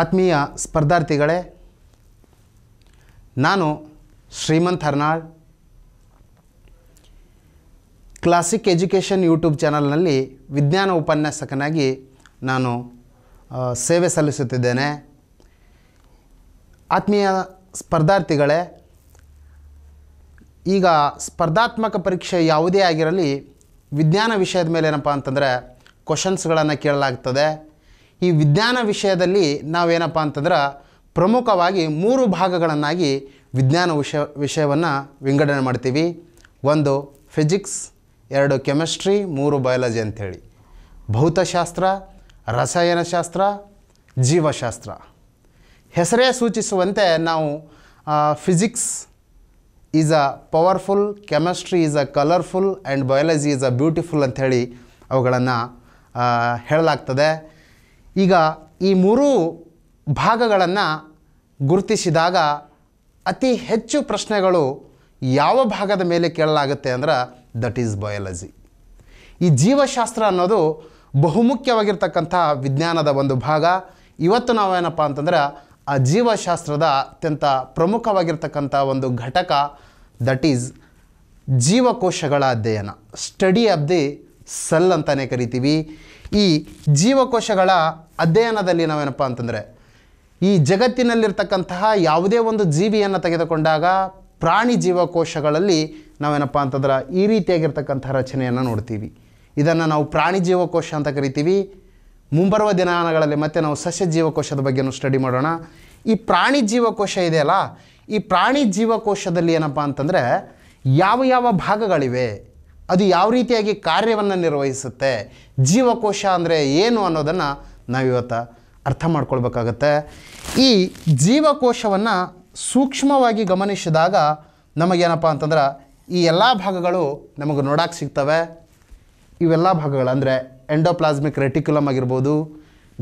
ಆತ್ಮೀಯ ಸ್ಪರ್ಧಾರ್ಥಿಗಳೇ ನಾನು Shrimant Harnal classic education YouTube ಚಾನಲ್ನಲ್ಲಿ ವಿಜ್ಞಾನ ಉಪನ್ಯಾಸಕನಾಗಿ ನಾನು ಸೇವೆ ಸಲ್ಲಿಸುತ್ತಿದ್ದೇನೆ ಆತ್ಮೀಯ ಸ್ಪರ್ಧಾರ್ಥಿಗಳೇ ಈಗ ಸ್ಪರ್ಧಾತ್ಮಕ ಪರೀಕ್ಷೆ ಯಾವುದೇ ಆಗಿರಲಿ ವಿಜ್ಞಾನ ವಿಷಯದ ಮೇಲೆ ಏನಪ್ಪ ಅಂತಂದರೆ ಕ್ವಶನ್ಸ್ಗಳನ್ನು ಕೇಳಲಾಗ್ತದೆ ಈ ವಿಜ್ಞಾನ ವಿಷಯದಲ್ಲಿ ನಾವೇನಪ್ಪ ಅಂತಂದ್ರೆ ಪ್ರಮುಖವಾಗಿ ಮೂರು ಭಾಗಗಳನ್ನಾಗಿ ವಿಜ್ಞಾನ ವಿಷಯ ವಿಷಯವನ್ನು ವಿಂಗಡಣೆ ಮಾಡ್ತೀವಿ ಒಂದು ಫಿಸಿಕ್ಸ್ ಎರಡು ಕೆಮಿಸ್ಟ್ರಿ ಮೂರು ಬಯಾಲಜಿ ಅಂಥೇಳಿ ಭೌತಶಾಸ್ತ್ರ ರಸಾಯನಶಾಸ್ತ್ರ ಜೀವಶಾಸ್ತ್ರ ಹೆಸರೇ ಸೂಚಿಸುವಂತೆ ನಾವು physics is a powerful chemistry is a colourful and biology is a beautiful ಅಂಥೇಳಿ ಅವುಗಳನ್ನು ಹೇಳಲಾಗ್ತದೆ ಈಗ ಈ ಮೂರೂ ಭಾಗಗಳನ್ನು ಗುರುತಿಸಿದಾಗ ಅತಿ ಹೆಚ್ಚು ಪ್ರಶ್ನೆಗಳು ಯಾವ ಭಾಗದ ಮೇಲೆ ಕೇಳಲಾಗುತ್ತೆ ಅಂದ್ರೆ ದಟ್ ಈಸ್ ಬಯಾಲಜಿ ಈ ಜೀವಶಾಸ್ತ್ರ ಅನ್ನೋದು ಬಹುಮುಖ್ಯವಾಗಿರ್ತಕ್ಕಂಥ ವಿಜ್ಞಾನದ ಒಂದು ಭಾಗ ಇವತ್ತು ನಾವೇನಪ್ಪ ಅಂತಂದ್ರೆ ಆ ಜೀವಶಾಸ್ತ್ರದ ಅತ್ಯಂತ ಪ್ರಮುಖವಾಗಿರ್ತಕ್ಕಂಥ ಒಂದು ಘಟಕ ದಟ್ ಈಸ್ ಜೀವಕೋಶಗಳ ಅಧ್ಯಯನ ಸ್ಟಡಿ ಆಫ್ ದಿ ಸೆಲ್ ಅಂತಲೇ ಕರಿತೀವಿ ಈ ಜೀವಕೋಶಗಳ ಅಧ್ಯಯನದಲ್ಲಿ ನಾವೇನಪ್ಪ ಅಂತಂದರೆ ಈ ಜಗತ್ತಿನಲ್ಲಿರ್ತಕ್ಕಂತಹ ಯಾವುದೇ ಒಂದು ಜೀವಿಯನ್ನು ತೆಗೆದುಕೊಂಡಾಗ ಪ್ರಾಣಿ ಜೀವಕೋಶಗಳಲ್ಲಿ ನಾವೇನಪ್ಪ ಅಂತಂದ್ರೆ ಈ ರೀತಿಯಾಗಿರ್ತಕ್ಕಂಥ ರಚನೆಯನ್ನು ನೋಡ್ತೀವಿ ಇದನ್ನು ನಾವು ಪ್ರಾಣಿ ಜೀವಕೋಶ ಅಂತ ಕರಿತೀವಿ ಮುಂಬರುವ ದಿನಗಳಲ್ಲಿ ಮತ್ತೆ ನಾವು ಸಸ್ಯ ಜೀವಕೋಶದ ಬಗ್ಗೆನೂ ಸ್ಟಡಿ ಮಾಡೋಣ ಈ ಪ್ರಾಣಿ ಜೀವಕೋಶ ಇದೆಯಲ್ಲ ಈ ಪ್ರಾಣಿ ಜೀವಕೋಶದಲ್ಲಿ ಏನಪ್ಪ ಅಂತಂದರೆ ಯಾವ ಯಾವ ಭಾಗಗಳಿವೆ ಅದು ಯಾವ ರೀತಿಯಾಗಿ ಕಾರ್ಯವನ್ನು ನಿರ್ವಹಿಸುತ್ತೆ ಜೀವಕೋಶ ಅಂದರೆ ಏನು ಅನ್ನೋದನ್ನು ನಾವಿವತ್ತು ಅರ್ಥ ಮಾಡ್ಕೊಳ್ಬೇಕಾಗತ್ತೆ ಈ ಜೀವಕೋಶವನ್ನು ಸೂಕ್ಷ್ಮವಾಗಿ ಗಮನಿಸಿದಾಗ ನಮಗೇನಪ್ಪ ಅಂತಂದ್ರೆ ಈ ಎಲ್ಲ ಭಾಗಗಳು ನಮಗೆ ನೋಡೋಕೆ ಸಿಗ್ತವೆ ಇವೆಲ್ಲ ಭಾಗಗಳು ಅಂದರೆ ಎಂಡೋಪ್ಲಾಸ್ಮಿಕ್ ರೆಟಿಕ್ಯುಲಮ್ ಆಗಿರ್ಬೋದು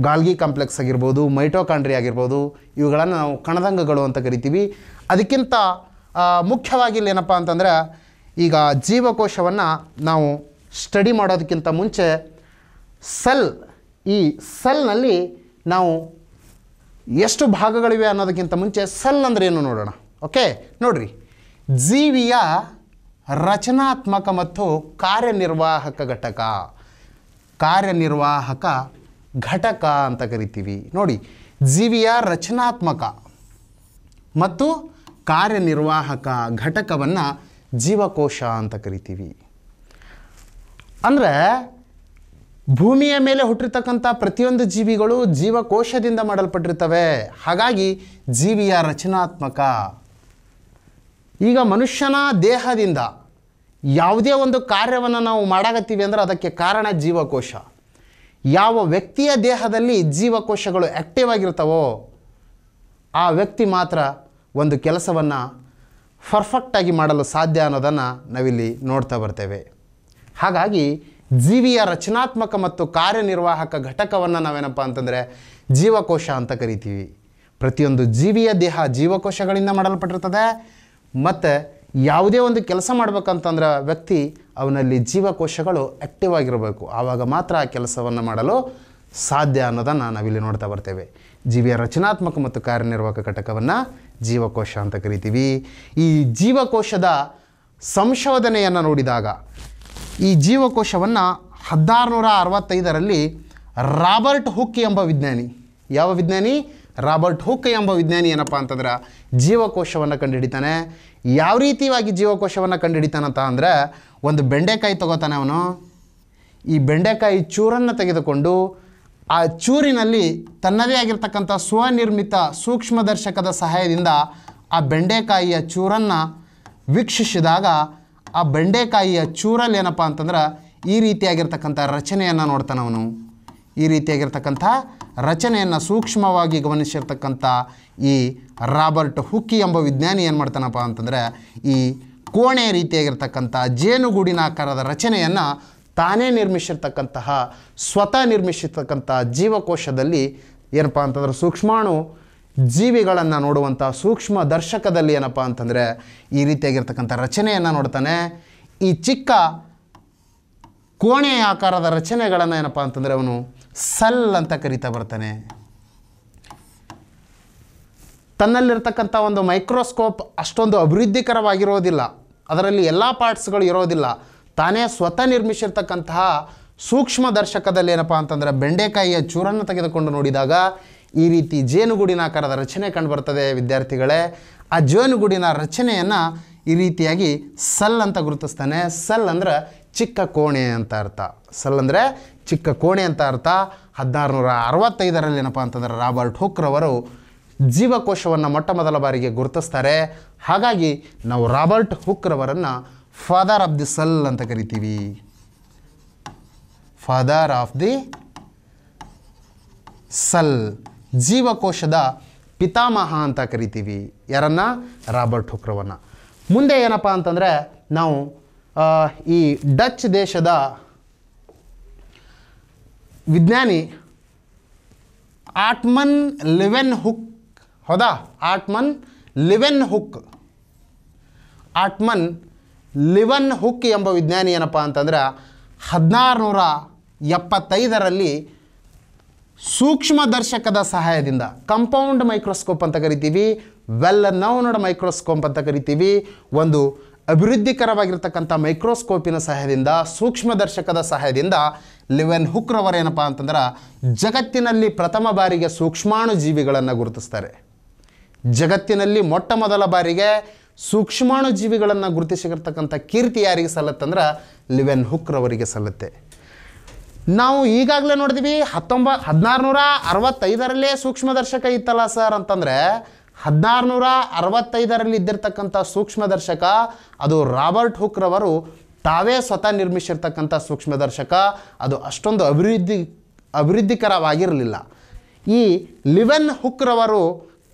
ಗಾಲ್ಗಿ ಕಾಂಪ್ಲೆಕ್ಸ್ ಆಗಿರ್ಬೋದು ಮೈಟೋಕಾಂಡ್ರಿ ಆಗಿರ್ಬೋದು ಇವುಗಳನ್ನು ನಾವು ಕಣದಂಗಗಳು ಅಂತ ಕರಿತೀವಿ ಅದಕ್ಕಿಂತ ಮುಖ್ಯವಾಗಿ ಇಲ್ಲೇನಪ್ಪ ಅಂತಂದರೆ ಈಗ ಜೀವಕೋಶವನ್ನು ನಾವು ಸ್ಟಡಿ ಮಾಡೋದಕ್ಕಿಂತ ಮುಂಚೆ ಸೆಲ್ ಈ ಸೆಲ್ನಲ್ಲಿ ನಾವು ಎಷ್ಟು ಭಾಗಗಳಿವೆ ಅನ್ನೋದಕ್ಕಿಂತ ಮುಂಚೆ ಸೆಲ್ ಅಂದ್ರೆ ಏನು ನೋಡೋಣ ಓಕೆ ನೋಡಿರಿ ಜೀವಿಯ ರಚನಾತ್ಮಕ ಮತ್ತು ಕಾರ್ಯನಿರ್ವಾಹಕ ಘಟಕ ಕಾರ್ಯನಿರ್ವಾಹಕ ಘಟಕ ಅಂತ ಕರಿತೀವಿ ನೋಡಿ ಜೀವಿಯ ರಚನಾತ್ಮಕ ಮತ್ತು ಕಾರ್ಯನಿರ್ವಾಹಕ ಘಟಕವನ್ನು ಜೀವಕೋಶ ಅಂತ ಕರಿತೀವಿ ಅಂದರೆ ಭೂಮಿಯ ಮೇಲೆ ಹುಟ್ಟಿರ್ತಕ್ಕಂಥ ಪ್ರತಿಯೊಂದು ಜೀವಿಗಳು ಜೀವಕೋಶದಿಂದ ಮಾಡಲ್ಪಟ್ಟಿರ್ತವೆ ಹಾಗಾಗಿ ಜೀವಿಯ ರಚನಾತ್ಮಕ ಈಗ ಮನುಷ್ಯನ ದೇಹದಿಂದ ಯಾವುದೇ ಒಂದು ಕಾರ್ಯವನ್ನು ನಾವು ಮಾಡಾಗತ್ತೀವಿ ಅಂದರೆ ಅದಕ್ಕೆ ಕಾರಣ ಜೀವಕೋಶ ಯಾವ ವ್ಯಕ್ತಿಯ ದೇಹದಲ್ಲಿ ಜೀವಕೋಶಗಳು ಆ್ಯಕ್ಟಿವ್ ಆಗಿರ್ತವೋ ಆ ವ್ಯಕ್ತಿ ಮಾತ್ರ ಒಂದು ಕೆಲಸವನ್ನು ಪರ್ಫೆಕ್ಟಾಗಿ ಮಾಡಲು ಸಾಧ್ಯ ಅನ್ನೋದನ್ನು ನಾವಿಲ್ಲಿ ನೋಡ್ತಾ ಬರ್ತೇವೆ ಹಾಗಾಗಿ ಜೀವಿಯ ರಚನಾತ್ಮಕ ಮತ್ತು ಕಾರ್ಯನಿರ್ವಾಹಕ ಘಟಕವನ್ನು ನಾವೇನಪ್ಪ ಅಂತಂದರೆ ಜೀವಕೋಶ ಅಂತ ಕರಿತೀವಿ ಪ್ರತಿಯೊಂದು ಜೀವಿಯ ದೇಹ ಜೀವಕೋಶಗಳಿಂದ ಮಾಡಲ್ಪಟ್ಟಿರ್ತದೆ ಮತ್ತು ಯಾವುದೇ ಒಂದು ಕೆಲಸ ಮಾಡಬೇಕಂತಂದ್ರೆ ವ್ಯಕ್ತಿ ಅವನಲ್ಲಿ ಜೀವಕೋಶಗಳು ಆ್ಯಕ್ಟಿವ್ ಆಗಿರಬೇಕು ಆವಾಗ ಮಾತ್ರ ಆ ಕೆಲಸವನ್ನು ಮಾಡಲು ಸಾಧ್ಯ ಅನ್ನೋದನ್ನು ನಾವಿಲ್ಲಿ ನೋಡ್ತಾ ಬರ್ತೇವೆ ಜೀವಿಯ ರಚನಾತ್ಮಕ ಮತ್ತು ಕಾರ್ಯನಿರ್ವಾಹಕ ಘಟಕವನ್ನು ಜೀವಕೋಶ ಅಂತ ಕರಿತೀವಿ ಈ ಜೀವಕೋಶದ ಸಂಶೋಧನೆಯನ್ನು ನೋಡಿದಾಗ ಈ ಜೀವಕೋಶವನ್ನು ಹದಿನಾರುನೂರ ಅರವತ್ತೈದರಲ್ಲಿ ರಾಬರ್ಟ್ ಹುಕ್ ಎಂಬ ವಿಜ್ಞಾನಿ ಯಾವ ವಿಜ್ಞಾನಿ ರಾಬರ್ಟ್ ಹುಕ್ ಎಂಬ ವಿಜ್ಞಾನಿ ಏನಪ್ಪ ಅಂತಂದ್ರೆ ಜೀವಕೋಶವನ್ನು ಕಂಡುಹಿಡಿತಾನೆ ಯಾವ ರೀತಿಯಾಗಿ ಜೀವಕೋಶವನ್ನು ಕಂಡುಹಿಡಿತಾನಂತ ಅಂದರೆ ಒಂದು ಬೆಂಡೆಕಾಯಿ ತಗೋತಾನೆ ಅವನು ಈ ಬೆಂಡೆಕಾಯಿ ಚೂರನ್ನು ತೆಗೆದುಕೊಂಡು ಆ ಚೂರಿನಲ್ಲಿ ತನ್ನದೇ ಆಗಿರ್ತಕ್ಕಂಥ ಸ್ವನಿರ್ಮಿತ ಸೂಕ್ಷ್ಮದರ್ಶಕದ ಸಹಾಯದಿಂದ ಆ ಬೆಂಡೆಕಾಯಿಯ ಚೂರನ್ನು ವೀಕ್ಷಿಸಿದಾಗ ಆ ಬೆಂಡೆಕಾಯಿಯ ಚೂರಲ್ಲಿ ಏನಪ್ಪ ಅಂತಂದ್ರೆ ಈ ರೀತಿಯಾಗಿರ್ತಕ್ಕಂಥ ರಚನೆಯನ್ನು ನೋಡ್ತಾನೆ ಅವನು ಈ ರೀತಿಯಾಗಿರ್ತಕ್ಕಂಥ ರಚನೆಯನ್ನು ಸೂಕ್ಷ್ಮವಾಗಿ ಗಮನಿಸಿರ್ತಕ್ಕಂಥ ಈ ರಾಬರ್ಟ್ ಹುಕ್ಕಿ ಎಂಬ ವಿಜ್ಞಾನಿ ಏನು ಮಾಡ್ತಾನಪ್ಪ ಅಂತಂದರೆ ಈ ಕೋಣೆ ರೀತಿಯಾಗಿರ್ತಕ್ಕಂಥ ಜೇನುಗೂಡಿನ ಆಕಾರದ ರಚನೆಯನ್ನು ತಾನೇ ನಿರ್ಮಿಸಿರ್ತಕ್ಕಂತಹ ಸ್ವತಃ ನಿರ್ಮಿಸಿರ್ತಕ್ಕಂತಹ ಜೀವಕೋಶದಲ್ಲಿ ಏನಪ್ಪ ಅಂತಂದ್ರೆ ಸೂಕ್ಷ್ಮಾಣು ಜೀವಿಗಳನ್ನು ನೋಡುವಂಥ ಸೂಕ್ಷ್ಮ ದರ್ಶಕದಲ್ಲಿ ಏನಪ್ಪ ಅಂತಂದರೆ ಈ ರೀತಿಯಾಗಿರ್ತಕ್ಕಂಥ ರಚನೆಯನ್ನು ನೋಡ್ತಾನೆ ಈ ಚಿಕ್ಕ ಕೋಣೆಯ ಆಕಾರದ ರಚನೆಗಳನ್ನು ಏನಪ್ಪ ಅಂತಂದರೆ ಅವನು ಸಲ್ ಅಂತ ಕರಿತಾ ಬರ್ತಾನೆ ತನ್ನಲ್ಲಿರ್ತಕ್ಕಂಥ ಒಂದು ಮೈಕ್ರೋಸ್ಕೋಪ್ ಅಷ್ಟೊಂದು ಅಭಿವೃದ್ಧಿಕರವಾಗಿರೋದಿಲ್ಲ ಅದರಲ್ಲಿ ಎಲ್ಲ ಪಾರ್ಟ್ಸ್ಗಳು ಇರೋದಿಲ್ಲ ತಾನೇ ಸ್ವತಃ ನಿರ್ಮಿಸಿರ್ತಕ್ಕಂತಹ ಸೂಕ್ಷ್ಮ ದರ್ಶಕದಲ್ಲಿ ಏನಪ್ಪ ಅಂತಂದರೆ ಬೆಂಡೆಕಾಯಿಯ ಚೂರನ್ನು ತೆಗೆದುಕೊಂಡು ನೋಡಿದಾಗ ಈ ರೀತಿ ಆಕಾರದ ರಚನೆ ಕಂಡುಬರ್ತದೆ ವಿದ್ಯಾರ್ಥಿಗಳೇ ಆ ಜೇನುಗೂಡಿನ ರಚನೆಯನ್ನು ಈ ರೀತಿಯಾಗಿ ಸಲ್ ಅಂತ ಗುರುತಿಸ್ತಾನೆ ಸಲ್ ಅಂದರೆ ಚಿಕ್ಕ ಕೋಣೆ ಅಂತ ಅರ್ಥ ಸಲ್ ಅಂದರೆ ಚಿಕ್ಕ ಕೋಣೆ ಅಂತ ಅರ್ಥ ನೂರ ಅರವತ್ತೈದರಲ್ಲಿ ಏನಪ್ಪ ಅಂತಂದರೆ ರಾಬರ್ಟ್ ಹುಕ್ರವರು ಜೀವಕೋಶವನ್ನು ಮೊಟ್ಟ ಮೊದಲ ಬಾರಿಗೆ ಗುರುತಿಸ್ತಾರೆ ಹಾಗಾಗಿ ನಾವು ರಾಬರ್ಟ್ ಹುಕ್ರವರನ್ನು ಫಾದರ್ ಆಫ್ ದಿ ಸಲ್ ಅಂತ ಕರಿತೀವಿ ಫಾದರ್ ಆಫ್ ದಿ ಸಲ್ ಜೀವಕೋಶದ ಪಿತಾಮಹ ಅಂತ ಕರಿತೀವಿ ಯಾರನ್ನ ರಾಬರ್ಟ್ ಹುಕ್ರವನ್ನ ಮುಂದೆ ಏನಪ್ಪ ಅಂತಂದರೆ ನಾವು ಈ ಡಚ್ ದೇಶದ ವಿಜ್ಞಾನಿ ಆಟ್ಮನ್ ಲಿವೆನ್ ಹುಕ್ ಹೌದಾ ಆಟ್ಮನ್ ಲಿವೆನ್ ಹುಕ್ ಆಟ್ಮನ್ ಲಿವನ್ ಹುಕ್ ಎಂಬ ವಿಜ್ಞಾನಿ ಏನಪ್ಪ ಅಂತಂದ್ರೆ ಹದಿನಾರು ನೂರ ಎಪ್ಪತ್ತೈದರಲ್ಲಿ ಸೂಕ್ಷ್ಮದರ್ಶಕದ ಸಹಾಯದಿಂದ ಕಂಪೌಂಡ್ ಮೈಕ್ರೋಸ್ಕೋಪ್ ಅಂತ ಕರಿತೀವಿ ವೆಲ್ ನೌನ್ಡ್ ಮೈಕ್ರೋಸ್ಕೋಪ್ ಅಂತ ಕರಿತೀವಿ ಒಂದು ಅಭಿವೃದ್ಧಿಕರವಾಗಿರ್ತಕ್ಕಂಥ ಮೈಕ್ರೋಸ್ಕೋಪಿನ ಸಹಾಯದಿಂದ ಸೂಕ್ಷ್ಮದರ್ಶಕದ ಸಹಾಯದಿಂದ ಲಿವೆನ್ ರವರೇನಪ್ಪ ಅಂತಂದ್ರೆ ಜಗತ್ತಿನಲ್ಲಿ ಪ್ರಥಮ ಬಾರಿಗೆ ಸೂಕ್ಷ್ಮಾಣು ಜೀವಿಗಳನ್ನು ಗುರುತಿಸ್ತಾರೆ ಜಗತ್ತಿನಲ್ಲಿ ಮೊಟ್ಟ ಮೊದಲ ಬಾರಿಗೆ ಸೂಕ್ಷ್ಮಾಣು ಜೀವಿಗಳನ್ನು ಗುರುತಿಸಿರ್ತಕ್ಕಂಥ ಕೀರ್ತಿ ಯಾರಿಗೆ ಸಲ್ಲತ್ತಂದ್ರೆ ಲಿವೆನ್ ಹುಕ್ ರವರಿಗೆ ಸಲ್ಲತ್ತೆ ನಾವು ಈಗಾಗಲೇ ನೋಡಿದ್ವಿ ಹತ್ತೊಂಬ ಹದಿನಾರುನೂರ ಅರವತ್ತೈದರಲ್ಲೇ ದರ್ಶಕ ಇತ್ತಲ್ಲ ಸರ್ ಅಂತಂದರೆ ಹದಿನಾರುನೂರ ಅರವತ್ತೈದರಲ್ಲಿ ಇದ್ದಿರ್ತಕ್ಕಂಥ ಸೂಕ್ಷ್ಮದರ್ಶಕ ಅದು ರಾಬರ್ಟ್ ಹುಕ್ರವರು ತಾವೇ ಸ್ವತಃ ನಿರ್ಮಿಸಿರ್ತಕ್ಕಂಥ ಸೂಕ್ಷ್ಮದರ್ಶಕ ಅದು ಅಷ್ಟೊಂದು ಅಭಿವೃದ್ಧಿ ಅಭಿವೃದ್ಧಿಕರವಾಗಿರಲಿಲ್ಲ ಈ ಲಿವೆನ್ ಹುಕ್ರವರು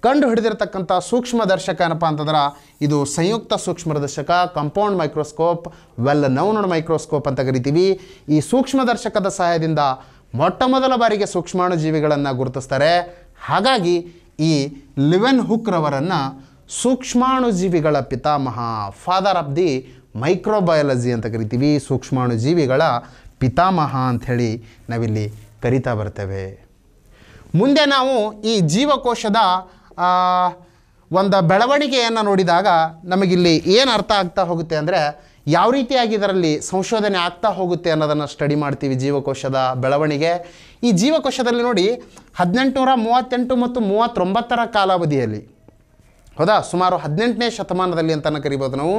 ಕಂಡು ಹಿಡಿದಿರತಕ್ಕಂಥ ದರ್ಶಕ ಏನಪ್ಪ ಅಂತಂದ್ರೆ ಇದು ಸಂಯುಕ್ತ ಸೂಕ್ಷ್ಮದರ್ಶಕ compound microscope well known microscope ಅಂತ ಕರಿತೀವಿ ಈ ಸೂಕ್ಷ್ಮದರ್ಶಕದ ಸಹಾಯದಿಂದ ಮೊಟ್ಟ ಮೊದಲ ಬಾರಿಗೆ ಸೂಕ್ಷ್ಮಾಣುಜೀವಿಗಳನ್ನು ಗುರುತಿಸ್ತಾರೆ ಹಾಗಾಗಿ ಈ ಲಿವೆನ್ ಹುಕ್ರವರನ್ನು ಸೂಕ್ಷ್ಮಾಣುಜೀವಿಗಳ ಪಿತಾಮಹ ಫಾದರ್ ಆಫ್ ದಿ ಮೈಕ್ರೋಬಯಾಲಜಿ ಅಂತ ಕರಿತೀವಿ ಸೂಕ್ಷ್ಮಾಣುಜೀವಿಗಳ ಪಿತಾಮಹ ಅಂಥೇಳಿ ನಾವಿಲ್ಲಿ ಕರಿತಾ ಬರ್ತೇವೆ ಮುಂದೆ ನಾವು ಈ ಜೀವಕೋಶದ ಒಂದು ಬೆಳವಣಿಗೆಯನ್ನು ನೋಡಿದಾಗ ನಮಗಿಲ್ಲಿ ಏನು ಅರ್ಥ ಆಗ್ತಾ ಹೋಗುತ್ತೆ ಅಂದರೆ ಯಾವ ರೀತಿಯಾಗಿ ಇದರಲ್ಲಿ ಸಂಶೋಧನೆ ಆಗ್ತಾ ಹೋಗುತ್ತೆ ಅನ್ನೋದನ್ನು ಸ್ಟಡಿ ಮಾಡ್ತೀವಿ ಜೀವಕೋಶದ ಬೆಳವಣಿಗೆ ಈ ಜೀವಕೋಶದಲ್ಲಿ ನೋಡಿ ಹದಿನೆಂಟುನೂರ ಮೂವತ್ತೆಂಟು ಮತ್ತು ಮೂವತ್ತೊಂಬತ್ತರ ಕಾಲಾವಧಿಯಲ್ಲಿ ಹೌದಾ ಸುಮಾರು ಹದಿನೆಂಟನೇ ಶತಮಾನದಲ್ಲಿ ಅಂತಲೇ ಕರಿಬೋದು ನಾವು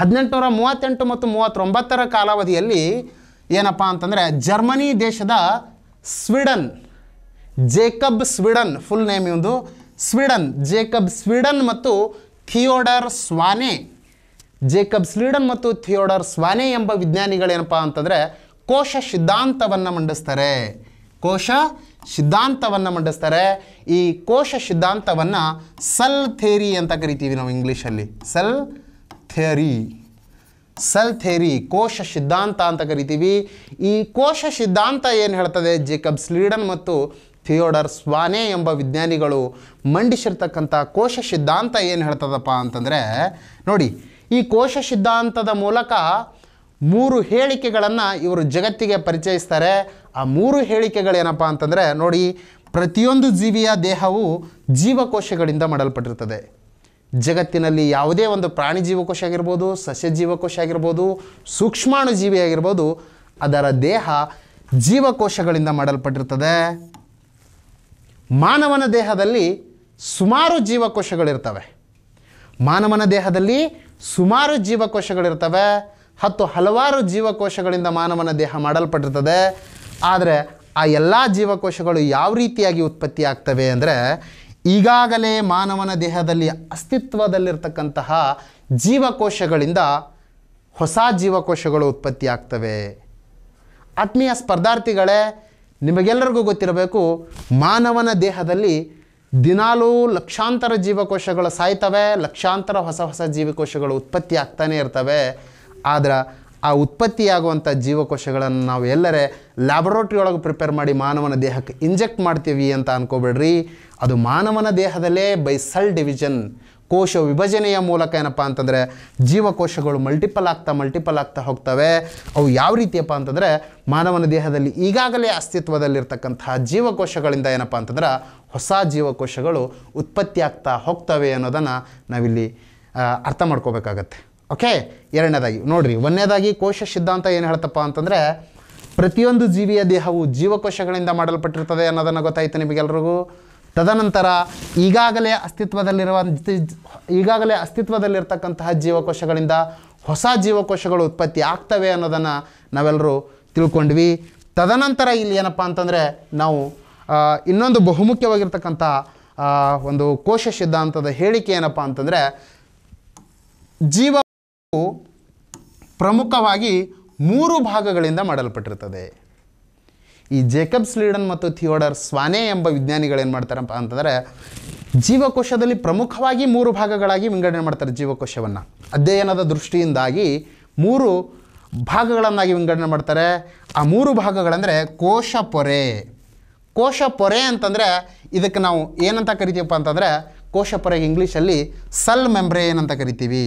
ಹದಿನೆಂಟುನೂರ ಮೂವತ್ತೆಂಟು ಮತ್ತು ಮೂವತ್ತೊಂಬತ್ತರ ಕಾಲಾವಧಿಯಲ್ಲಿ ಏನಪ್ಪ ಅಂತಂದರೆ ಜರ್ಮನಿ ದೇಶದ Schleiden Jacob Schleiden full name ಇವಂದು ಸ್ವೀಡನ್ ಜೇಕಬ್ ಸ್ವೀಡನ್ ಮತ್ತು ಥಿಯೋಡರ್ ಸ್ವಾನೆ ಜೇಕಬ್ ಸ್ವೀಡನ್ ಮತ್ತು ಥಿಯೋಡರ್ ಸ್ವಾನೆ ಎಂಬ ವಿಜ್ಞಾನಿಗಳೇನಪ್ಪ ಅಂತಂದರೆ ಕೋಶ ಸಿದ್ಧಾಂತವನ್ನು ಮಂಡಿಸ್ತಾರೆ ಕೋಶ ಸಿದ್ಧಾಂತವನ್ನು ಮಂಡಿಸ್ತಾರೆ ಈ ಕೋಶ ಸಿದ್ಧಾಂತವನ್ನು ಸಲ್ ಥೇರಿ ಅಂತ ಕರಿತೀವಿ ನಾವು ಇಂಗ್ಲೀಷಲ್ಲಿ ಸಲ್ ಥೇರಿ ಸಲ್ ಥೇರಿ ಕೋಶ ಸಿದ್ಧಾಂತ ಅಂತ ಕರಿತೀವಿ ಈ ಕೋಶ ಸಿದ್ಧಾಂತ ಏನು ಹೇಳ್ತದೆ ಜೇಕಬ್ ಸ್ಲೀಡನ್ ಮತ್ತು ಥಿಯೋಡರ್ ಸ್ವಾನೆ ಎಂಬ ವಿಜ್ಞಾನಿಗಳು ಮಂಡಿಸಿರ್ತಕ್ಕಂಥ ಕೋಶ ಸಿದ್ಧಾಂತ ಏನು ಹೇಳ್ತದಪ್ಪ ಅಂತಂದರೆ ನೋಡಿ ಈ ಕೋಶ ಸಿದ್ಧಾಂತದ ಮೂಲಕ ಮೂರು ಹೇಳಿಕೆಗಳನ್ನು ಇವರು ಜಗತ್ತಿಗೆ ಪರಿಚಯಿಸ್ತಾರೆ ಆ ಮೂರು ಹೇಳಿಕೆಗಳೇನಪ್ಪ ಅಂತಂದರೆ ನೋಡಿ ಪ್ರತಿಯೊಂದು ಜೀವಿಯ ದೇಹವು ಜೀವಕೋಶಗಳಿಂದ ಮಾಡಲ್ಪಟ್ಟಿರ್ತದೆ ಜಗತ್ತಿನಲ್ಲಿ ಯಾವುದೇ ಒಂದು ಪ್ರಾಣಿ ಜೀವಕೋಶ ಆಗಿರ್ಬೋದು ಸಸ್ಯ ಜೀವಕೋಶ ಆಗಿರ್ಬೋದು ಸೂಕ್ಷ್ಮಾಣು ಜೀವಿ ಆಗಿರ್ಬೋದು ಅದರ ದೇಹ ಜೀವಕೋಶಗಳಿಂದ ಮಾಡಲ್ಪಟ್ಟಿರ್ತದೆ ಮಾನವನ ದೇಹದಲ್ಲಿ ಸುಮಾರು ಜೀವಕೋಶಗಳಿರ್ತವೆ ಮಾನವನ ದೇಹದಲ್ಲಿ ಸುಮಾರು ಜೀವಕೋಶಗಳಿರ್ತವೆ ಹತ್ತು ಹಲವಾರು ಜೀವಕೋಶಗಳಿಂದ ಮಾನವನ ದೇಹ ಮಾಡಲ್ಪಟ್ಟಿರ್ತದೆ ಆದರೆ ಆ ಎಲ್ಲ ಜೀವಕೋಶಗಳು ಯಾವ ರೀತಿಯಾಗಿ ಉತ್ಪತ್ತಿ ಆಗ್ತವೆ ಅಂದರೆ ಈಗಾಗಲೇ ಮಾನವನ ದೇಹದಲ್ಲಿ ಅಸ್ತಿತ್ವದಲ್ಲಿರ್ತಕ್ಕಂತಹ ಜೀವಕೋಶಗಳಿಂದ ಹೊಸ ಜೀವಕೋಶಗಳು ಉತ್ಪತ್ತಿ ಆಗ್ತವೆ ಆತ್ಮೀಯ ಸ್ಪರ್ಧಾರ್ಥಿಗಳೇ ನಿಮಗೆಲ್ಲರಿಗೂ ಗೊತ್ತಿರಬೇಕು ಮಾನವನ ದೇಹದಲ್ಲಿ ದಿನಾಲೂ ಲಕ್ಷಾಂತರ ಜೀವಕೋಶಗಳು ಸಾಯ್ತವೆ ಲಕ್ಷಾಂತರ ಹೊಸ ಹೊಸ ಜೀವಕೋಶಗಳು ಉತ್ಪತ್ತಿ ಆಗ್ತಾನೇ ಇರ್ತವೆ ಆದರೆ ಆ ಉತ್ಪತ್ತಿಯಾಗುವಂಥ ಜೀವಕೋಶಗಳನ್ನು ನಾವು ಎಲ್ಲರೇ ಲ್ಯಾಬೊರೇಟ್ರಿಯೊಳಗೆ ಒಳಗೆ ಪ್ರಿಪೇರ್ ಮಾಡಿ ಮಾನವನ ದೇಹಕ್ಕೆ ಇಂಜೆಕ್ಟ್ ಮಾಡ್ತೀವಿ ಅಂತ ಅಂದ್ಕೋಬೇಡ್ರಿ ಅದು ಮಾನವನ ದೇಹದಲ್ಲೇ ಬೈ ಸೆಲ್ ಡಿವಿಷನ್ ಕೋಶ ವಿಭಜನೆಯ ಮೂಲಕ ಏನಪ್ಪ ಅಂತಂದರೆ ಜೀವಕೋಶಗಳು ಮಲ್ಟಿಪಲ್ ಆಗ್ತಾ ಮಲ್ಟಿಪಲ್ ಆಗ್ತಾ ಹೋಗ್ತವೆ ಅವು ಯಾವ ರೀತಿಯಪ್ಪ ಅಂತಂದರೆ ಮಾನವನ ದೇಹದಲ್ಲಿ ಈಗಾಗಲೇ ಅಸ್ತಿತ್ವದಲ್ಲಿರ್ತಕ್ಕಂತಹ ಜೀವಕೋಶಗಳಿಂದ ಏನಪ್ಪ ಅಂತಂದ್ರೆ ಹೊಸ ಜೀವಕೋಶಗಳು ಉತ್ಪತ್ತಿ ಆಗ್ತಾ ಹೋಗ್ತವೆ ಅನ್ನೋದನ್ನು ನಾವಿಲ್ಲಿ ಅರ್ಥ ಮಾಡ್ಕೋಬೇಕಾಗತ್ತೆ ಓಕೆ ಎರಡನೇದಾಗಿ ನೋಡಿರಿ ಒಂದನೇದಾಗಿ ಕೋಶ ಸಿದ್ಧಾಂತ ಏನು ಹೇಳ್ತಪ್ಪ ಅಂತಂದರೆ ಪ್ರತಿಯೊಂದು ಜೀವಿಯ ದೇಹವು ಜೀವಕೋಶಗಳಿಂದ ಮಾಡಲ್ಪಟ್ಟಿರ್ತದೆ ಅನ್ನೋದನ್ನು ಗೊತ್ತಾಯಿತು ನಿಮಗೆಲ್ರಿಗೂ ತದನಂತರ ಈಗಾಗಲೇ ಅಸ್ತಿತ್ವದಲ್ಲಿರುವ ಈಗಾಗಲೇ ಅಸ್ತಿತ್ವದಲ್ಲಿರ್ತಕ್ಕಂತಹ ಜೀವಕೋಶಗಳಿಂದ ಹೊಸ ಜೀವಕೋಶಗಳು ಉತ್ಪತ್ತಿ ಆಗ್ತವೆ ಅನ್ನೋದನ್ನು ನಾವೆಲ್ಲರೂ ತಿಳ್ಕೊಂಡ್ವಿ ತದನಂತರ ಇಲ್ಲಿ ಏನಪ್ಪ ಅಂತಂದರೆ ನಾವು ಇನ್ನೊಂದು ಬಹುಮುಖ್ಯವಾಗಿರ್ತಕ್ಕಂಥ ಒಂದು ಕೋಶ ಸಿದ್ಧಾಂತದ ಹೇಳಿಕೆ ಏನಪ್ಪ ಅಂತಂದರೆ ಜೀವ ಪ್ರಮುಖವಾಗಿ ಮೂರು ಭಾಗಗಳಿಂದ ಮಾಡಲ್ಪಟ್ಟಿರ್ತದೆ ಈ ಜೇಕಬ್ ಸ್ಲೀಡನ್ ಮತ್ತು ಥಿಯೋಡರ್ ಸ್ವಾನೆ ಎಂಬ ವಿಜ್ಞಾನಿಗಳು ಏನು ಮಾಡ್ತಾರಪ್ಪ ಅಂತಂದರೆ ಜೀವಕೋಶದಲ್ಲಿ ಪ್ರಮುಖವಾಗಿ ಮೂರು ಭಾಗಗಳಾಗಿ ವಿಂಗಡಣೆ ಮಾಡ್ತಾರೆ ಜೀವಕೋಶವನ್ನು ಅಧ್ಯಯನದ ದೃಷ್ಟಿಯಿಂದಾಗಿ ಮೂರು ಭಾಗಗಳನ್ನಾಗಿ ವಿಂಗಡಣೆ ಮಾಡ್ತಾರೆ ಆ ಮೂರು ಭಾಗಗಳಂದರೆ ಕೋಶ ಪೊರೆ ಕೋಶ ಪೊರೆ ಅಂತಂದರೆ ಇದಕ್ಕೆ ನಾವು ಏನಂತ ಕರಿತೀವಪ್ಪ ಅಂತಂದರೆ ಕೋಶ ಪೊರೆಗೆ ಇಂಗ್ಲೀಷಲ್ಲಿ ಸಲ್ ಮೆಂಬ್ರೇನ್ ಅಂತ ಕರಿತೀವಿ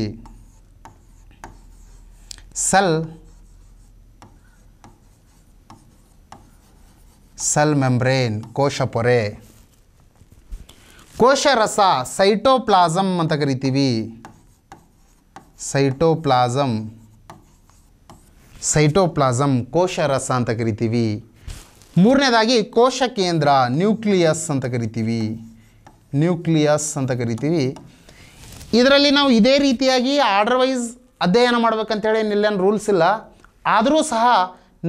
ಸಲ್ ಸೆಲ್ ಮೆಂಬ್ರೇನ್ ಕೋಶ ಪೊರೆ ಕೋಶ ರಸ ಸೈಟೋಪ್ಲಾಸಮ್ ಅಂತ ಕರಿತೀವಿ ಸೈಟೋಪ್ಲಾಸಮ್ ಸೈಟೋಪ್ಲಾಸಮ್ ಕೋಶ ರಸ ಅಂತ ಕರಿತೀವಿ ಮೂರನೇದಾಗಿ ಕೋಶ ಕೇಂದ್ರ ನ್ಯೂಕ್ಲಿಯಸ್ ಅಂತ ಕರಿತೀವಿ ನ್ಯೂಕ್ಲಿಯಸ್ ಅಂತ ಕರಿತೀವಿ ಇದರಲ್ಲಿ ನಾವು ಇದೇ ರೀತಿಯಾಗಿ ಆರ್ಡರ್ವೈಸ್ ಅಧ್ಯಯನ ಮಾಡ್ಬೇಕಂತೇಳಿ ಏನಿಲ್ಲೇನು ರೂಲ್ಸ್ ಇಲ್ಲ ಆದರೂ ಸಹ